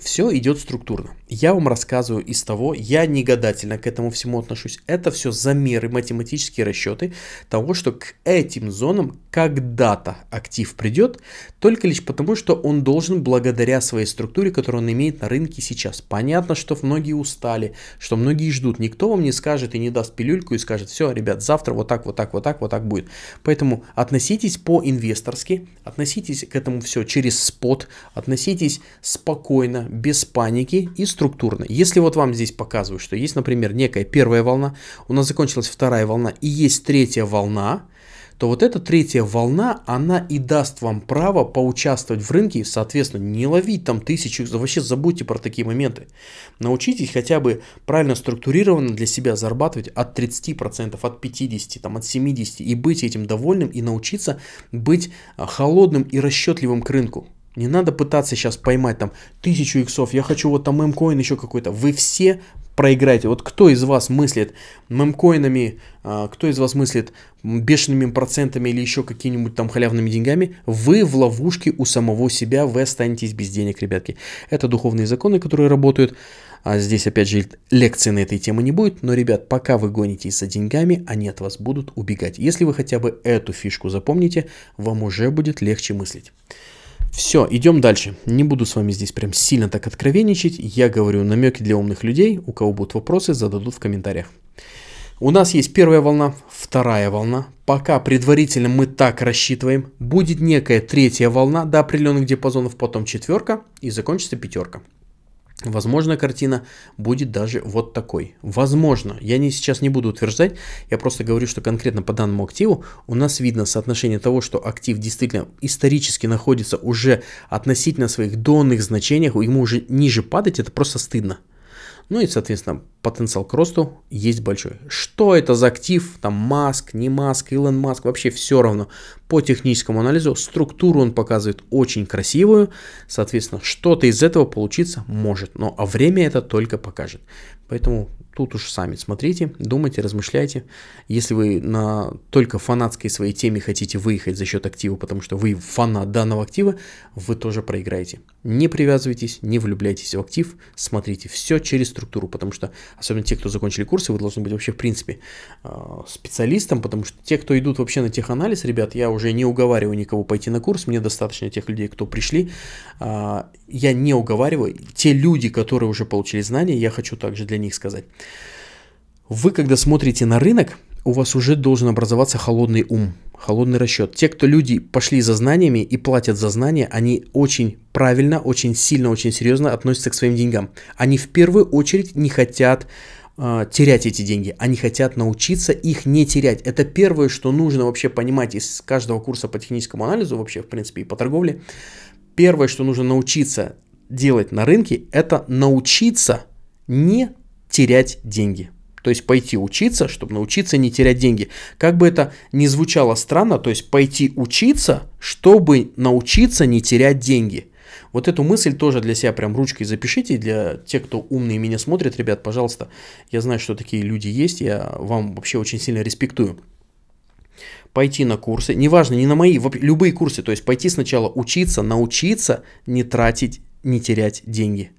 все идет структурно. Я вам рассказываю из того, я негадательно к этому всему отношусь. Это все замеры, математические расчеты того, что к этим зонам когда-то актив придет, только лишь потому, что он должен благодаря своей структуре, которую он имеет на рынке сейчас. Понятно, что многие устали, что многие ждут. Никто вам не скажет и не даст пилюльку и скажет, все, ребят, завтра вот так, вот так, вот так, вот так будет. Поэтому относитесь по-инвесторски, относитесь к этому все через спот, относитесь спокойно, без паники и структурно. Если вот вам здесь показывают, что есть, например, некая первая волна, у нас закончилась вторая волна и есть третья волна, то вот эта третья волна, она и даст вам право поучаствовать в рынке, соответственно, не ловить там тысячу, вообще забудьте про такие моменты. Научитесь хотя бы правильно структурированно для себя зарабатывать от 30%, от 50%, там, от 70% и быть этим довольным и научиться быть а, холодным и расчетливым к рынку. Не надо пытаться сейчас поймать там тысячу иксов, я хочу вот там мемкоин еще какой-то. Вы все проиграете. Вот кто из вас мыслит мемкоинами, а, кто из вас мыслит бешеными процентами или еще какими-нибудь там халявными деньгами, вы в ловушке у самого себя, вы останетесь без денег, ребятки. Это духовные законы, которые работают. А здесь, опять же, лекции на этой темы не будет, но, ребят, пока вы гонитесь за деньгами, они от вас будут убегать. Если вы хотя бы эту фишку запомните, вам уже будет легче мыслить. Все, идем дальше. Не буду с вами здесь прям сильно так откровенничать. Я говорю намеки для умных людей. У кого будут вопросы, зададут в комментариях. У нас есть первая волна, вторая волна. Пока предварительно мы так рассчитываем. Будет некая третья волна до определенных диапазонов, потом четверка и закончится пятерка. Возможно, картина будет даже вот такой. Возможно, я не, сейчас не буду утверждать, я просто говорю, что конкретно по данному активу у нас видно соотношение того, что актив действительно исторически находится уже относительно своих донных значениях, ему уже ниже падать, это просто стыдно. Ну и, соответственно, потенциал к росту есть большой. Что это за актив, там Маск, не Маск, Илон Маск, вообще все равно. По техническому анализу структуру он показывает очень красивую, соответственно, что-то из этого получиться может, но а время это только покажет. Поэтому тут уж сами смотрите, думайте, размышляйте. Если вы на только фанатской своей теме хотите выехать за счет актива, потому что вы фанат данного актива, вы тоже проиграете. Не привязывайтесь, не влюбляйтесь в актив, смотрите все через структуру, потому что, особенно те, кто закончили курсы, вы должны быть вообще в принципе а, специалистом, потому что те, кто идут вообще на теханализ, ребят, я уже не уговариваю никого пойти на курс, мне достаточно тех людей, кто пришли, а, я не уговариваю, те люди, которые уже получили знания, я хочу также для для них сказать. Вы, когда смотрите на рынок, у вас уже должен образоваться холодный ум, холодный расчет. Те, кто люди пошли за знаниями и платят за знания, они очень правильно, очень сильно, очень серьезно относятся к своим деньгам. Они в первую очередь не хотят э, терять эти деньги. Они хотят научиться их не терять. Это первое, что нужно вообще понимать из каждого курса по техническому анализу, вообще, в принципе, и по торговле. Первое, что нужно научиться делать на рынке, это научиться не терять деньги. То есть пойти учиться, чтобы научиться не терять деньги. Как бы это ни звучало странно, то есть пойти учиться, чтобы научиться не терять деньги. Вот эту мысль тоже для себя прям ручкой запишите. Для тех, кто умные меня смотрит, ребят, пожалуйста, я знаю, что такие люди есть, я вам вообще очень сильно респектую пойти на курсы, неважно, не на мои, любые курсы, то есть пойти сначала учиться, научиться не тратить, не терять деньги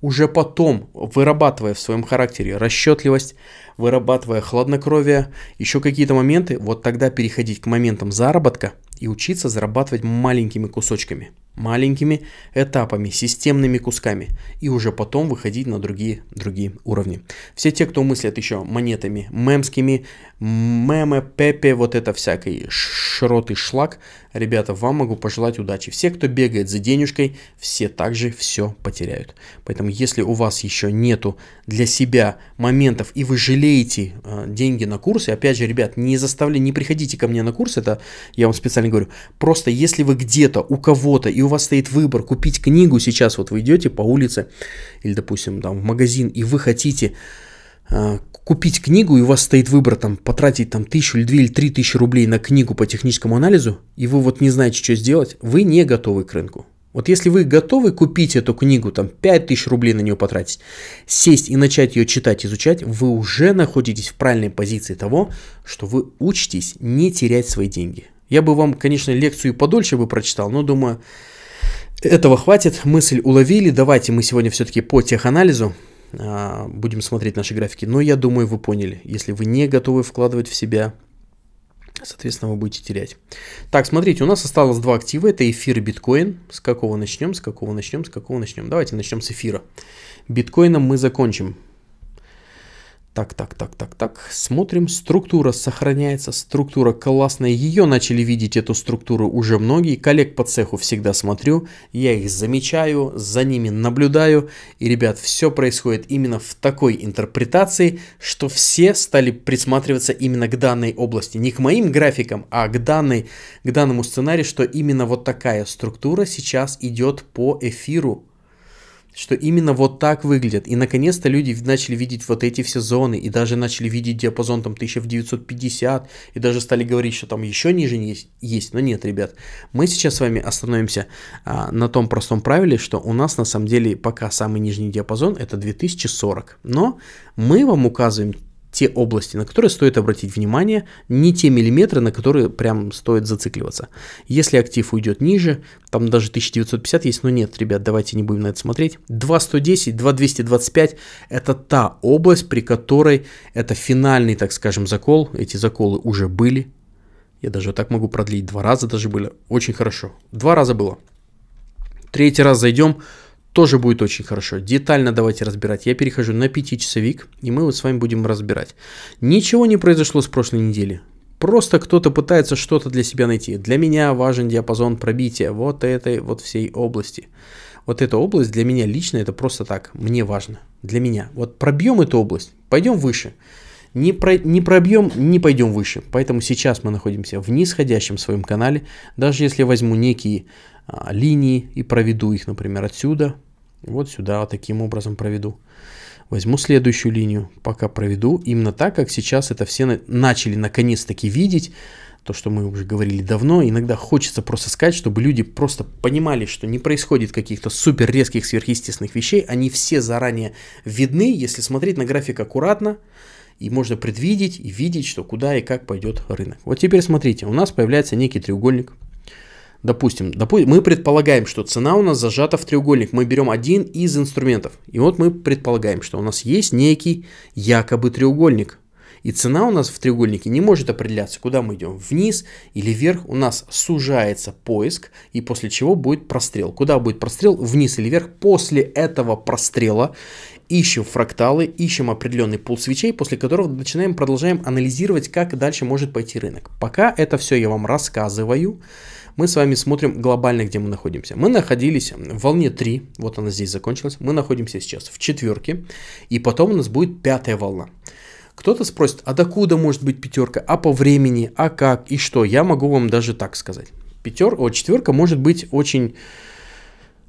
уже потом, вырабатывая в своем характере расчетливость, вырабатывая хладнокровие, еще какие-то моменты, вот тогда переходить к моментам заработка и учиться зарабатывать маленькими кусочками – маленькими этапами, системными кусками, и уже потом выходить на другие, другие уровни. Все те, кто мыслят еще монетами мемскими, мемы, пепе, вот это всякой шрот и шлак, ребята, вам могу пожелать удачи. Все, кто бегает за денежкой, все также все потеряют. Поэтому, если у вас еще нету для себя моментов, и вы жалеете э, деньги на курсы, опять же, ребят, не заставляйте, не приходите ко мне на курс, это я вам специально говорю, просто если вы где-то, у кого-то, и у вас стоит выбор купить книгу, сейчас вот вы идете по улице или, допустим, там в магазин, и вы хотите э, купить книгу, и у вас стоит выбор там потратить там тысячу или две или три тысячи рублей на книгу по техническому анализу, и вы вот не знаете, что сделать, вы не готовы к рынку. Вот если вы готовы купить эту книгу, там 5000 рублей на нее потратить, сесть и начать ее читать, изучать, вы уже находитесь в правильной позиции того, что вы учитесь не терять свои деньги. Я бы вам, конечно, лекцию подольше бы прочитал, но думаю, этого хватит, мысль уловили. Давайте мы сегодня все-таки по теханализу а, будем смотреть наши графики. Но я думаю, вы поняли. Если вы не готовы вкладывать в себя, соответственно, вы будете терять. Так, смотрите, у нас осталось два актива. Это эфир и биткоин. С какого начнем, с какого начнем, с какого начнем. Давайте начнем с эфира. Биткоином мы закончим. Так, так, так, так, так. Смотрим. Структура сохраняется. Структура классная. Ее начали видеть, эту структуру, уже многие. Коллег по цеху всегда смотрю. Я их замечаю, за ними наблюдаю. И, ребят, все происходит именно в такой интерпретации, что все стали присматриваться именно к данной области. Не к моим графикам, а к, данной, к данному сценарию, что именно вот такая структура сейчас идет по эфиру что именно вот так выглядят. И наконец-то люди начали видеть вот эти все зоны, и даже начали видеть диапазон там 1950, и даже стали говорить, что там еще ниже есть, есть. но нет, ребят. Мы сейчас с вами остановимся а, на том простом правиле, что у нас на самом деле пока самый нижний диапазон это 2040, но мы вам указываем те области, на которые стоит обратить внимание, не те миллиметры, на которые прям стоит зацикливаться. Если актив уйдет ниже, там даже 1950 есть, но нет, ребят, давайте не будем на это смотреть. 2110, 2225 – это та область, при которой это финальный, так скажем, закол. Эти заколы уже были. Я даже так могу продлить, два раза даже были. Очень хорошо. Два раза было. Третий раз зайдем – тоже будет очень хорошо. Детально давайте разбирать. Я перехожу на 5-часовик, и мы вот с вами будем разбирать. Ничего не произошло с прошлой недели. Просто кто-то пытается что-то для себя найти. Для меня важен диапазон пробития вот этой вот всей области. Вот эта область для меня лично это просто так, мне важно. Для меня. Вот пробьем эту область, пойдем выше. Не, про, не пробьем, не пойдем выше. Поэтому сейчас мы находимся в нисходящем своем канале. Даже если возьму некий а, линии и проведу их, например, отсюда, вот сюда, таким образом проведу. Возьму следующую линию, пока проведу, именно так, как сейчас это все начали наконец-таки видеть, то, что мы уже говорили давно, иногда хочется просто сказать, чтобы люди просто понимали, что не происходит каких-то супер резких сверхъестественных вещей, они все заранее видны, если смотреть на график аккуратно, и можно предвидеть и видеть, что куда и как пойдет рынок. Вот теперь смотрите, у нас появляется некий треугольник, Допустим, допу- мы предполагаем, что цена у нас зажата в треугольник. Мы берем один из инструментов. И вот мы предполагаем, что у нас есть некий якобы треугольник. И цена у нас в треугольнике не может определяться, куда мы идем, вниз или вверх. У нас сужается поиск, и после чего будет прострел. Куда будет прострел, вниз или вверх. После этого прострела ищем фракталы, ищем определенный пул свечей, после которого начинаем, продолжаем анализировать, как дальше может пойти рынок. Пока это все я вам рассказываю мы с вами смотрим глобально, где мы находимся. Мы находились в волне 3, вот она здесь закончилась, мы находимся сейчас в четверке, и потом у нас будет пятая волна. Кто-то спросит, а докуда может быть пятерка, а по времени, а как и что? Я могу вам даже так сказать. пятерка, четверка может быть очень...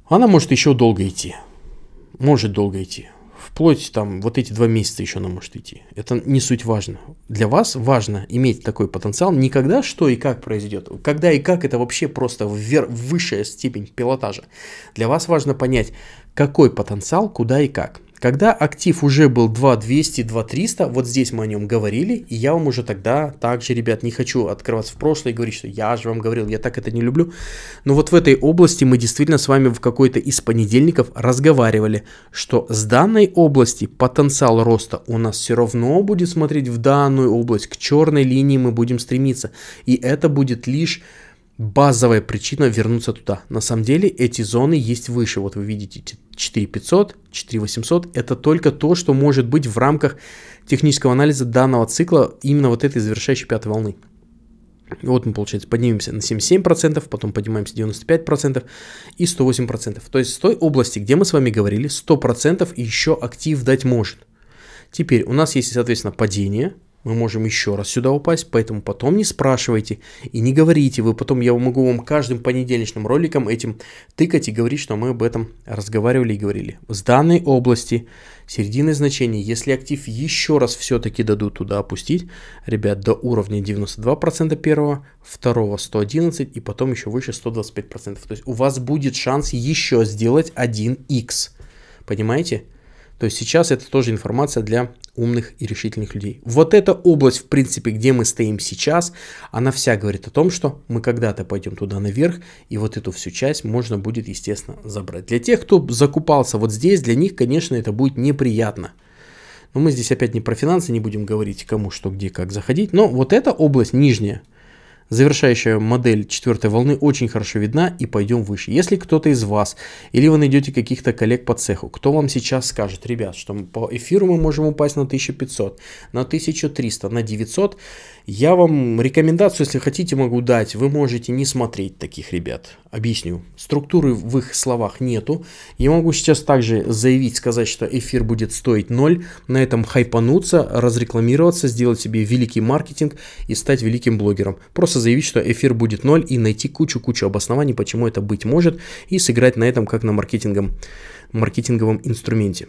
Она может еще долго идти. Может долго идти вплоть там вот эти два месяца еще нам может идти. Это не суть важно. Для вас важно иметь такой потенциал не когда что и как произойдет, когда и как это вообще просто ввер... высшая степень пилотажа. Для вас важно понять, какой потенциал, куда и как. Когда актив уже был 2200, 2300, вот здесь мы о нем говорили, и я вам уже тогда также, ребят, не хочу открываться в прошлое и говорить, что я же вам говорил, я так это не люблю. Но вот в этой области мы действительно с вами в какой-то из понедельников разговаривали, что с данной области потенциал роста у нас все равно будет смотреть в данную область, к черной линии мы будем стремиться. И это будет лишь базовая причина вернуться туда. На самом деле эти зоны есть выше. Вот вы видите эти. 4500, 4800 – это только то, что может быть в рамках технического анализа данного цикла именно вот этой завершающей пятой волны. Вот мы, получается, поднимемся на 77%, потом поднимаемся 95% и 108%. То есть с той области, где мы с вами говорили, 100% еще актив дать может. Теперь у нас есть, соответственно, падение – мы можем еще раз сюда упасть, поэтому потом не спрашивайте и не говорите. Вы потом, я могу вам каждым понедельничным роликом этим тыкать и говорить, что мы об этом разговаривали и говорили. С данной области середины значения, если актив еще раз все-таки дадут туда опустить, ребят, до уровня 92% первого, второго 111 и потом еще выше 125%. То есть у вас будет шанс еще сделать 1x. Понимаете? То есть сейчас это тоже информация для умных и решительных людей. Вот эта область, в принципе, где мы стоим сейчас, она вся говорит о том, что мы когда-то пойдем туда наверх, и вот эту всю часть можно будет, естественно, забрать. Для тех, кто закупался вот здесь, для них, конечно, это будет неприятно. Но мы здесь опять не про финансы, не будем говорить, кому что, где, как заходить. Но вот эта область нижняя, Завершающая модель четвертой волны очень хорошо видна и пойдем выше. Если кто-то из вас или вы найдете каких-то коллег по цеху, кто вам сейчас скажет, ребят, что по эфиру мы можем упасть на 1500, на 1300, на 900, я вам рекомендацию, если хотите, могу дать. Вы можете не смотреть таких ребят. Объясню. Структуры в их словах нету. Я могу сейчас также заявить, сказать, что эфир будет стоить ноль, На этом хайпануться, разрекламироваться, сделать себе великий маркетинг и стать великим блогером. Просто заявить, что эфир будет ноль, и найти кучу-кучу обоснований, почему это быть может, и сыграть на этом как на маркетингом, маркетинговом инструменте.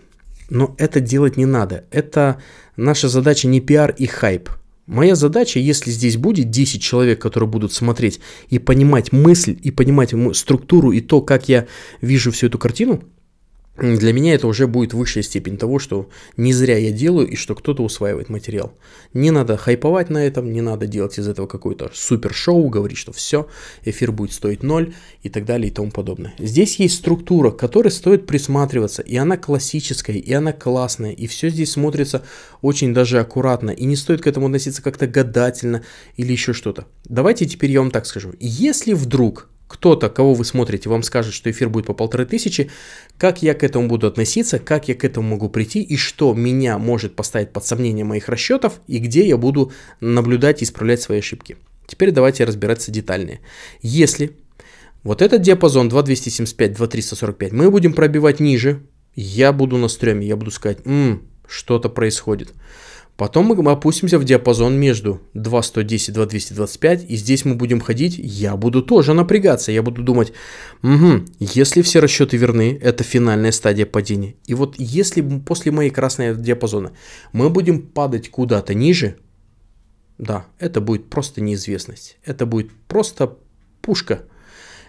Но это делать не надо. Это наша задача не пиар и хайп – Моя задача, если здесь будет 10 человек, которые будут смотреть и понимать мысль, и понимать структуру, и то, как я вижу всю эту картину – для меня это уже будет высшая степень того, что не зря я делаю и что кто-то усваивает материал. Не надо хайповать на этом, не надо делать из этого какое-то супер шоу, говорить, что все, эфир будет стоить ноль и так далее и тому подобное. Здесь есть структура, к которой стоит присматриваться, и она классическая, и она классная, и все здесь смотрится очень даже аккуратно, и не стоит к этому относиться как-то гадательно или еще что-то. Давайте теперь я вам так скажу. Если вдруг кто-то, кого вы смотрите, вам скажет, что эфир будет по полторы тысячи, как я к этому буду относиться, как я к этому могу прийти и что меня может поставить под сомнение моих расчетов и где я буду наблюдать и исправлять свои ошибки. Теперь давайте разбираться детальнее. Если вот этот диапазон 2275-2345 мы будем пробивать ниже, я буду на стреме, я буду сказать, что-то происходит. Потом мы опустимся в диапазон между 2110, 2225, и здесь мы будем ходить, я буду тоже напрягаться, я буду думать, угу, если все расчеты верны, это финальная стадия падения. И вот если после моей красной диапазона мы будем падать куда-то ниже, да, это будет просто неизвестность, это будет просто пушка.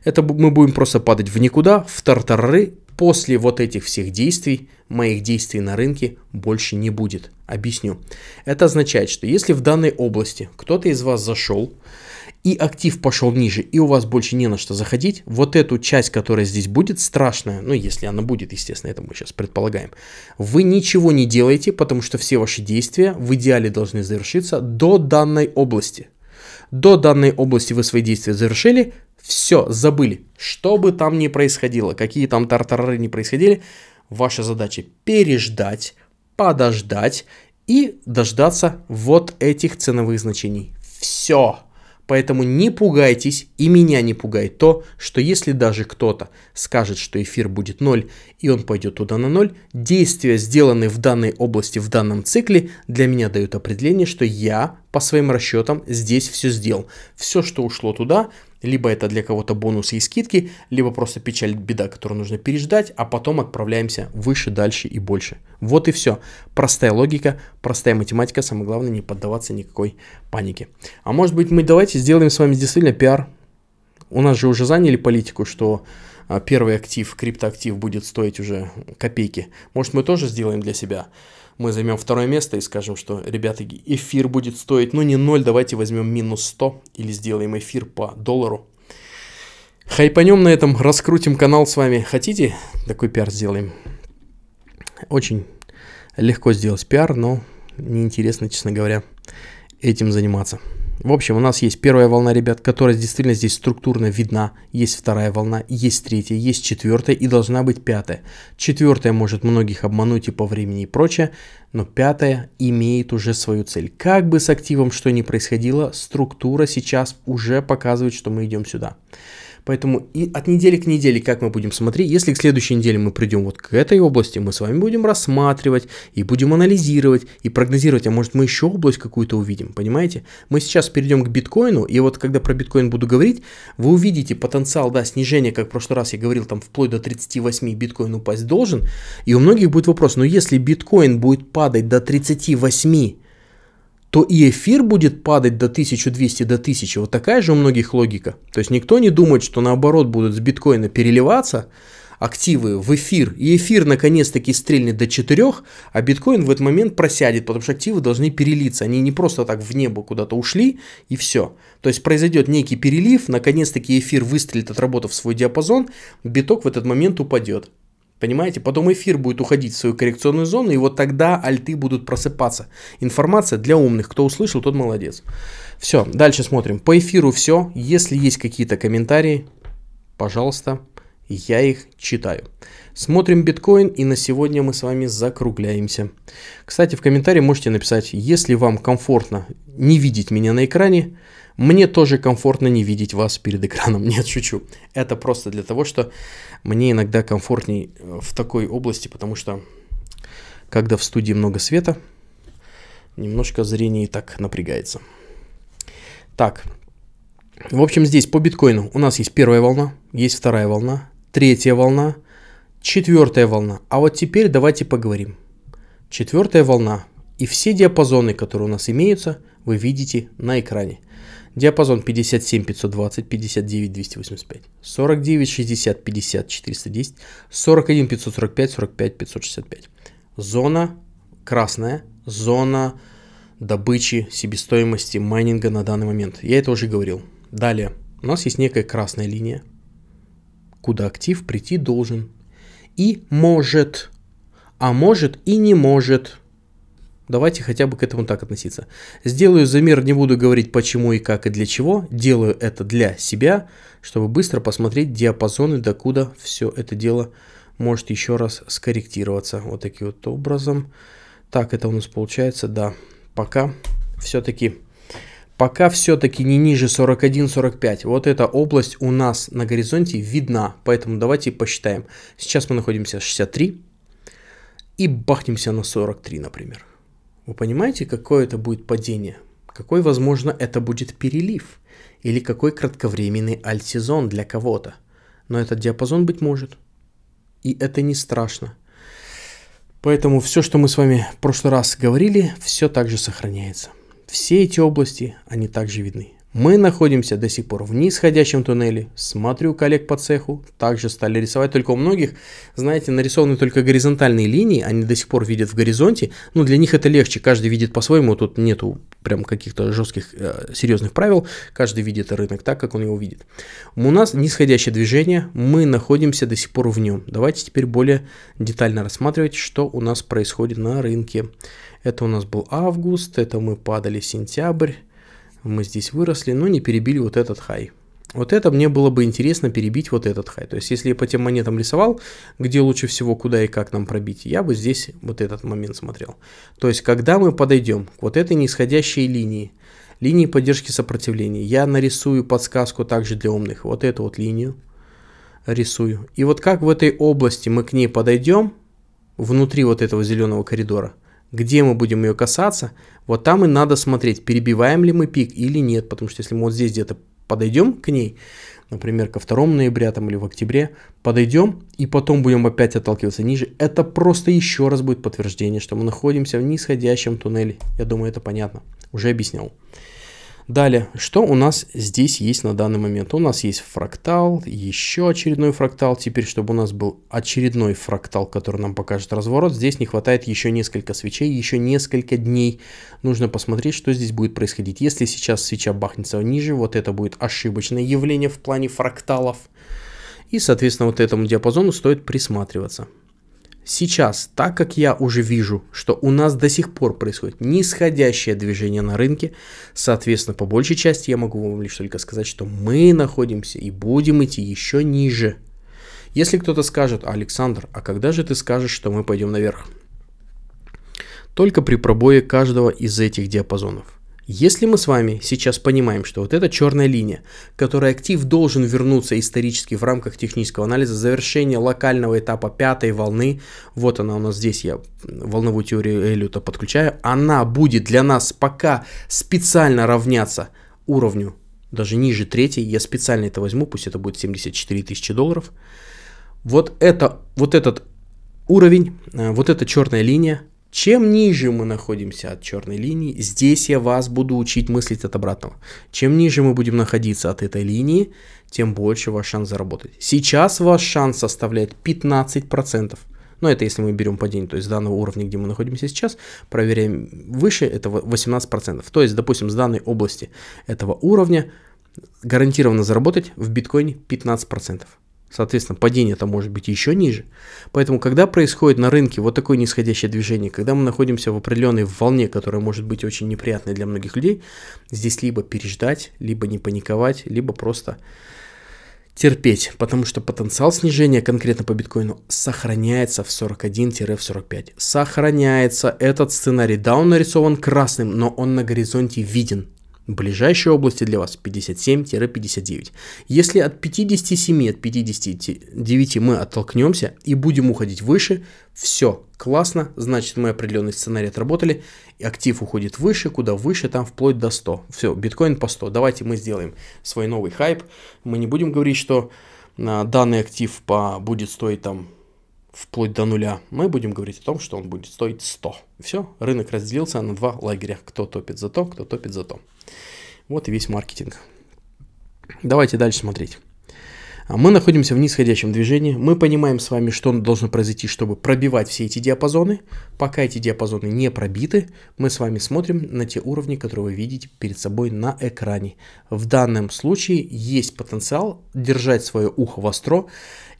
Это мы будем просто падать в никуда, в тартарары после вот этих всех действий моих действий на рынке больше не будет. Объясню. Это означает, что если в данной области кто-то из вас зашел, и актив пошел ниже, и у вас больше не на что заходить, вот эту часть, которая здесь будет страшная, ну если она будет, естественно, это мы сейчас предполагаем, вы ничего не делаете, потому что все ваши действия в идеале должны завершиться до данной области. До данной области вы свои действия завершили, все, забыли. Что бы там ни происходило, какие там тартарары не происходили, ваша задача переждать, подождать и дождаться вот этих ценовых значений. Все. Поэтому не пугайтесь, и меня не пугает то, что если даже кто-то скажет, что эфир будет 0, и он пойдет туда на 0, действия, сделанные в данной области, в данном цикле, для меня дают определение, что я по своим расчетам здесь все сделал. Все, что ушло туда, либо это для кого-то бонусы и скидки, либо просто печаль, беда, которую нужно переждать, а потом отправляемся выше, дальше и больше. Вот и все. Простая логика, простая математика, самое главное не поддаваться никакой панике. А может быть мы давайте сделаем с вами действительно пиар. У нас же уже заняли политику, что а, первый актив, криптоактив будет стоить уже копейки. Может мы тоже сделаем для себя мы займем второе место и скажем, что, ребята, эфир будет стоить, ну не 0, давайте возьмем минус 100 или сделаем эфир по доллару. Хайпанем на этом, раскрутим канал с вами. Хотите? Такой пиар сделаем. Очень легко сделать пиар, но неинтересно, честно говоря, этим заниматься. В общем, у нас есть первая волна ребят, которая действительно здесь структурно видна. Есть вторая волна, есть третья, есть четвертая и должна быть пятая. Четвертая может многих обмануть и по времени и прочее, но пятая имеет уже свою цель. Как бы с активом что ни происходило, структура сейчас уже показывает, что мы идем сюда. Поэтому и от недели к неделе, как мы будем смотреть, если к следующей неделе мы придем вот к этой области, мы с вами будем рассматривать и будем анализировать и прогнозировать, а может мы еще область какую-то увидим, понимаете? Мы сейчас перейдем к биткоину, и вот когда про биткоин буду говорить, вы увидите потенциал, да, снижения, как в прошлый раз я говорил, там вплоть до 38 биткоин упасть должен, и у многих будет вопрос, но если биткоин будет падать до 38, то и эфир будет падать до 1200, до 1000. Вот такая же у многих логика. То есть никто не думает, что наоборот будут с биткоина переливаться активы в эфир, и эфир наконец-таки стрельнет до 4, а биткоин в этот момент просядет, потому что активы должны перелиться. Они не просто так в небо куда-то ушли, и все. То есть произойдет некий перелив, наконец-таки эфир выстрелит, отработав свой диапазон, биток в этот момент упадет. Понимаете? Потом эфир будет уходить в свою коррекционную зону, и вот тогда альты будут просыпаться. Информация для умных. Кто услышал, тот молодец. Все, дальше смотрим. По эфиру все. Если есть какие-то комментарии, пожалуйста, я их читаю. Смотрим биткоин и на сегодня мы с вами закругляемся. Кстати, в комментарии можете написать, если вам комфортно не видеть меня на экране, мне тоже комфортно не видеть вас перед экраном. Нет, шучу. Это просто для того, что мне иногда комфортней э, в такой области, потому что когда в студии много света, немножко зрение и так напрягается. Так, в общем, здесь по биткоину у нас есть первая волна, есть вторая волна, третья волна, четвертая волна. А вот теперь давайте поговорим. Четвертая волна и все диапазоны, которые у нас имеются, вы видите на экране. Диапазон 57 520, 59 285, 49 60 50 410, 41 545, 45 565. Зона красная, зона добычи себестоимости майнинга на данный момент. Я это уже говорил. Далее, у нас есть некая красная линия, куда актив прийти должен. И может, а может и не может – Давайте хотя бы к этому так относиться. Сделаю замер, не буду говорить почему и как и для чего. Делаю это для себя, чтобы быстро посмотреть диапазоны, докуда все это дело может еще раз скорректироваться. Вот таким вот образом. Так это у нас получается, да. Пока все-таки пока все-таки не ниже 41-45. Вот эта область у нас на горизонте видна, поэтому давайте посчитаем. Сейчас мы находимся 63 и бахнемся на 43, например. Вы понимаете, какое это будет падение? Какой, возможно, это будет перелив? Или какой кратковременный альт-сезон для кого-то? Но этот диапазон быть может. И это не страшно. Поэтому все, что мы с вами в прошлый раз говорили, все также сохраняется. Все эти области, они также видны. Мы находимся до сих пор в нисходящем туннеле. Смотрю коллег по цеху, также стали рисовать, только у многих, знаете, нарисованы только горизонтальные линии, они до сих пор видят в горизонте, но ну, для них это легче, каждый видит по-своему, тут нету прям каких-то жестких, э, серьезных правил, каждый видит рынок так, как он его видит. У нас нисходящее движение, мы находимся до сих пор в нем. Давайте теперь более детально рассматривать, что у нас происходит на рынке. Это у нас был август, это мы падали сентябрь, мы здесь выросли, но не перебили вот этот хай. Вот это мне было бы интересно перебить вот этот хай. То есть, если я по тем монетам рисовал, где лучше всего, куда и как нам пробить, я бы здесь вот этот момент смотрел. То есть, когда мы подойдем к вот этой нисходящей линии, линии поддержки сопротивления, я нарисую подсказку также для умных, вот эту вот линию рисую. И вот как в этой области мы к ней подойдем, внутри вот этого зеленого коридора – где мы будем ее касаться, вот там и надо смотреть, перебиваем ли мы пик или нет, потому что если мы вот здесь где-то подойдем к ней, например, ко 2 ноября там, или в октябре, подойдем и потом будем опять отталкиваться ниже, это просто еще раз будет подтверждение, что мы находимся в нисходящем туннеле. Я думаю, это понятно. Уже объяснял. Далее, что у нас здесь есть на данный момент? У нас есть фрактал, еще очередной фрактал. Теперь, чтобы у нас был очередной фрактал, который нам покажет разворот, здесь не хватает еще несколько свечей, еще несколько дней. Нужно посмотреть, что здесь будет происходить. Если сейчас свеча бахнется ниже, вот это будет ошибочное явление в плане фракталов. И, соответственно, вот этому диапазону стоит присматриваться сейчас, так как я уже вижу, что у нас до сих пор происходит нисходящее движение на рынке, соответственно, по большей части я могу вам лишь только сказать, что мы находимся и будем идти еще ниже. Если кто-то скажет, Александр, а когда же ты скажешь, что мы пойдем наверх? Только при пробое каждого из этих диапазонов – если мы с вами сейчас понимаем, что вот эта черная линия, которой актив должен вернуться исторически в рамках технического анализа завершения локального этапа пятой волны, вот она у нас здесь, я волновую теорию Эллиота подключаю, она будет для нас пока специально равняться уровню даже ниже третьей, я специально это возьму, пусть это будет 74 тысячи долларов. Вот, это, вот этот уровень, э, вот эта черная линия, чем ниже мы находимся от черной линии, здесь я вас буду учить мыслить от обратного. Чем ниже мы будем находиться от этой линии, тем больше ваш шанс заработать. Сейчас ваш шанс составляет 15%. Но это если мы берем падение, то есть с данного уровня, где мы находимся сейчас, проверяем выше, это 18%. То есть, допустим, с данной области этого уровня гарантированно заработать в биткоине 15%. Соответственно, падение там может быть еще ниже. Поэтому, когда происходит на рынке вот такое нисходящее движение, когда мы находимся в определенной волне, которая может быть очень неприятной для многих людей, здесь либо переждать, либо не паниковать, либо просто терпеть, потому что потенциал снижения конкретно по биткоину сохраняется в 41-45. Сохраняется. Этот сценарий, да, он нарисован красным, но он на горизонте виден. Ближайшие области для вас 57-59. Если от 57, от 59 мы оттолкнемся и будем уходить выше, все, классно, значит мы определенный сценарий отработали, актив уходит выше, куда выше, там вплоть до 100. Все, биткоин по 100. Давайте мы сделаем свой новый хайп. Мы не будем говорить, что а, данный актив по, будет стоить там вплоть до нуля, мы будем говорить о том, что он будет стоить 100. Все, рынок разделился на два лагеря. Кто топит за то, кто топит за то. Вот и весь маркетинг. Давайте дальше смотреть. А, мы находимся в нисходящем движении. Мы понимаем с вами, что должно произойти, чтобы пробивать все эти диапазоны. Пока эти диапазоны не пробиты, мы с вами смотрим на те уровни, которые вы видите перед собой на экране. В данном случае есть потенциал держать свое ухо востро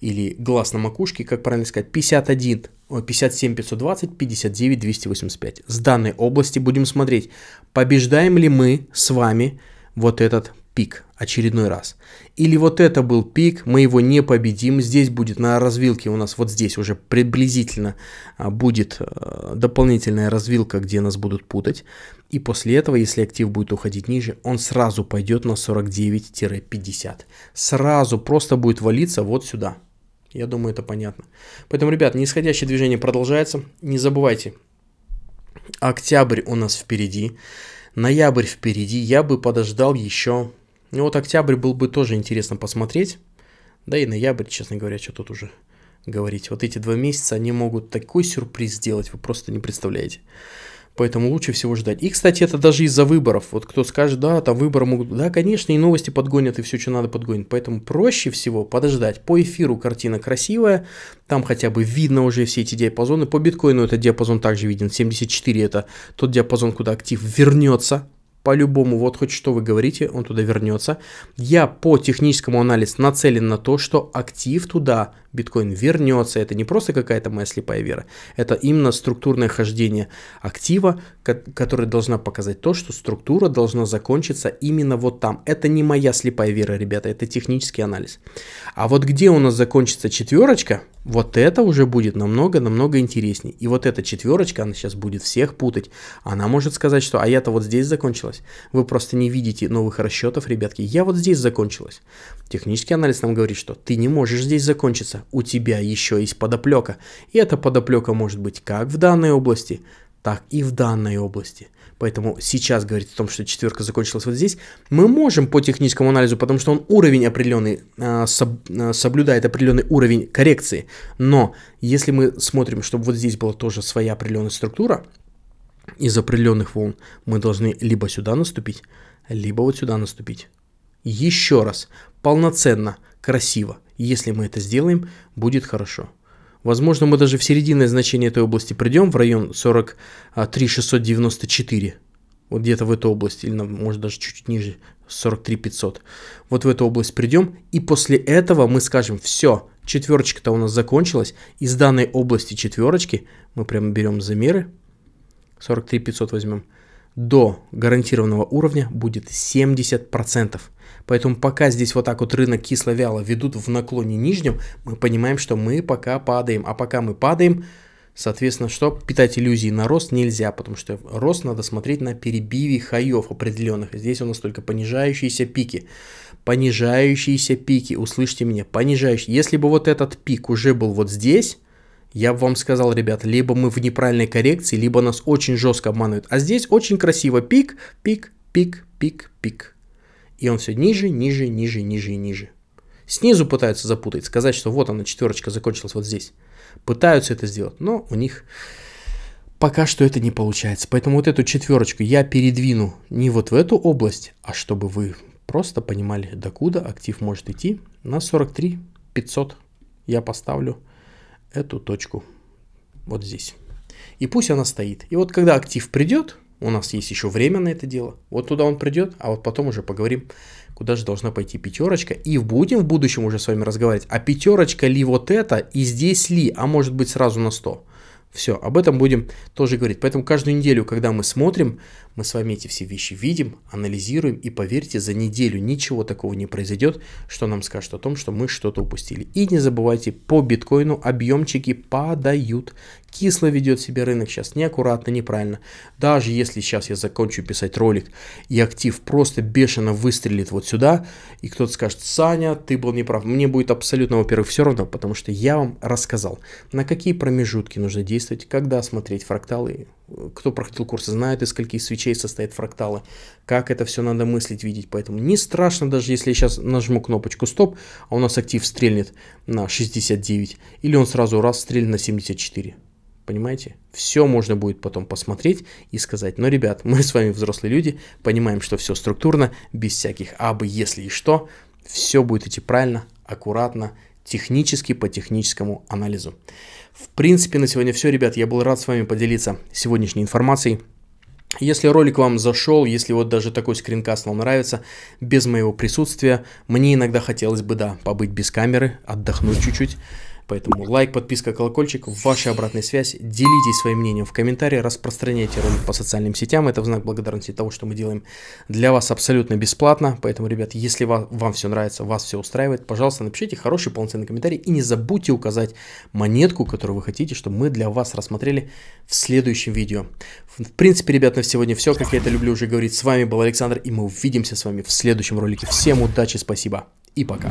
или глаз на макушке, как правильно сказать, 51 57 520, 59 285. С данной области будем смотреть, побеждаем ли мы с вами вот этот пик очередной раз. Или вот это был пик, мы его не победим, здесь будет на развилке у нас, вот здесь уже приблизительно а, будет э, дополнительная развилка, где нас будут путать. И после этого, если актив будет уходить ниже, он сразу пойдет на 49-50. Сразу просто будет валиться вот сюда. Я думаю, это понятно. Поэтому, ребят, нисходящее движение продолжается. Не забывайте, октябрь у нас впереди, ноябрь впереди. Я бы подождал еще... Ну вот октябрь был бы тоже интересно посмотреть. Да и ноябрь, честно говоря, что тут уже говорить. Вот эти два месяца, они могут такой сюрприз сделать, вы просто не представляете. Поэтому лучше всего ждать. И, кстати, это даже из-за выборов. Вот кто скажет, да, там выборы могут... Да, конечно, и новости подгонят, и все, что надо, подгонят. Поэтому проще всего подождать. По эфиру картина красивая, там хотя бы видно уже все эти диапазоны. По биткоину этот диапазон также виден. 74 это тот диапазон, куда актив вернется по-любому, вот хоть что вы говорите, он туда вернется. Я по техническому анализу нацелен на то, что актив туда, биткоин вернется. Это не просто какая-то моя слепая вера, это именно структурное хождение актива, которое должна показать то, что структура должна закончиться именно вот там. Это не моя слепая вера, ребята, это технический анализ. А вот где у нас закончится четверочка – вот это уже будет намного-намного интереснее. И вот эта четверочка, она сейчас будет всех путать. Она может сказать, что а я-то вот здесь закончилась. Вы просто не видите новых расчетов, ребятки. Я вот здесь закончилась. Технический анализ нам говорит, что ты не можешь здесь закончиться. У тебя еще есть подоплека. И эта подоплека может быть как в данной области, так и в данной области поэтому сейчас говорить о том, что четверка закончилась вот здесь, мы можем по техническому анализу, потому что он уровень определенный, а, а, соблюдает определенный уровень коррекции, но если мы смотрим, чтобы вот здесь была тоже своя определенная структура, из определенных волн мы должны либо сюда наступить, либо вот сюда наступить. Еще раз, полноценно, красиво. Если мы это сделаем, будет хорошо. Возможно, мы даже в серединное значение этой области придем, в район 43694. Вот где-то в эту область, или ну, может даже чуть-чуть ниже, 43500. Вот в эту область придем, и после этого мы скажем, все, четверочка-то у нас закончилась, из данной области четверочки, мы прямо берем замеры, 43500 возьмем, до гарантированного уровня будет 70%. Поэтому пока здесь вот так вот рынок кисло-вяло ведут в наклоне нижнем, мы понимаем, что мы пока падаем. А пока мы падаем, соответственно, что? Питать иллюзии на рост нельзя, потому что рост надо смотреть на перебиве хаев определенных. Здесь у нас только понижающиеся пики. Понижающиеся пики, услышьте меня, понижающие. Если бы вот этот пик уже был вот здесь, я бы вам сказал, ребят, либо мы в неправильной коррекции, либо нас очень жестко обманывают. А здесь очень красиво пик, пик, пик, пик, пик. И он все ниже, ниже, ниже, ниже и ниже. Снизу пытаются запутать, сказать, что вот она, четверочка закончилась вот здесь. Пытаются это сделать, но у них пока что это не получается. Поэтому вот эту четверочку я передвину не вот в эту область, а чтобы вы просто понимали, докуда актив может идти. На 43 500 я поставлю эту точку вот здесь. И пусть она стоит. И вот когда актив придет, у нас есть еще время на это дело. Вот туда он придет, а вот потом уже поговорим, куда же должна пойти пятерочка. И будем в будущем уже с вами разговаривать, а пятерочка ли вот это, и здесь ли, а может быть сразу на 100. Все, об этом будем тоже говорить. Поэтому каждую неделю, когда мы смотрим, мы с вами эти все вещи видим, анализируем, и поверьте, за неделю ничего такого не произойдет, что нам скажет о том, что мы что-то упустили. И не забывайте, по биткоину объемчики падают кисло ведет себя рынок сейчас, неаккуратно, неправильно. Даже если сейчас я закончу писать ролик, и актив просто бешено выстрелит вот сюда, и кто-то скажет, Саня, ты был неправ, мне будет абсолютно, во-первых, все равно, потому что я вам рассказал, на какие промежутки нужно действовать, когда смотреть фракталы, кто проходил курсы, знает, из скольких свечей состоят фракталы, как это все надо мыслить, видеть. Поэтому не страшно, даже если я сейчас нажму кнопочку «Стоп», а у нас актив стрельнет на 69, или он сразу раз стрельнет на 74. Понимаете? Все можно будет потом посмотреть и сказать, но, «Ну, ребят, мы с вами взрослые люди, понимаем, что все структурно, без всяких абы, если и что, все будет идти правильно, аккуратно, технически по техническому анализу. В принципе, на сегодня все, ребят. Я был рад с вами поделиться сегодняшней информацией. Если ролик вам зашел, если вот даже такой скринкаст вам нравится, без моего присутствия, мне иногда хотелось бы, да, побыть без камеры, отдохнуть чуть-чуть. Поэтому лайк, подписка, колокольчик, ваша обратная связь, делитесь своим мнением в комментарии, распространяйте ролик по социальным сетям, это в знак благодарности того, что мы делаем для вас абсолютно бесплатно. Поэтому, ребят, если вам, вам все нравится, вас все устраивает, пожалуйста, напишите хороший полноценный комментарий и не забудьте указать монетку, которую вы хотите, чтобы мы для вас рассмотрели в следующем видео. В принципе, ребят, на сегодня все, как я это люблю уже говорить. С вами был Александр, и мы увидимся с вами в следующем ролике. Всем удачи, спасибо и пока.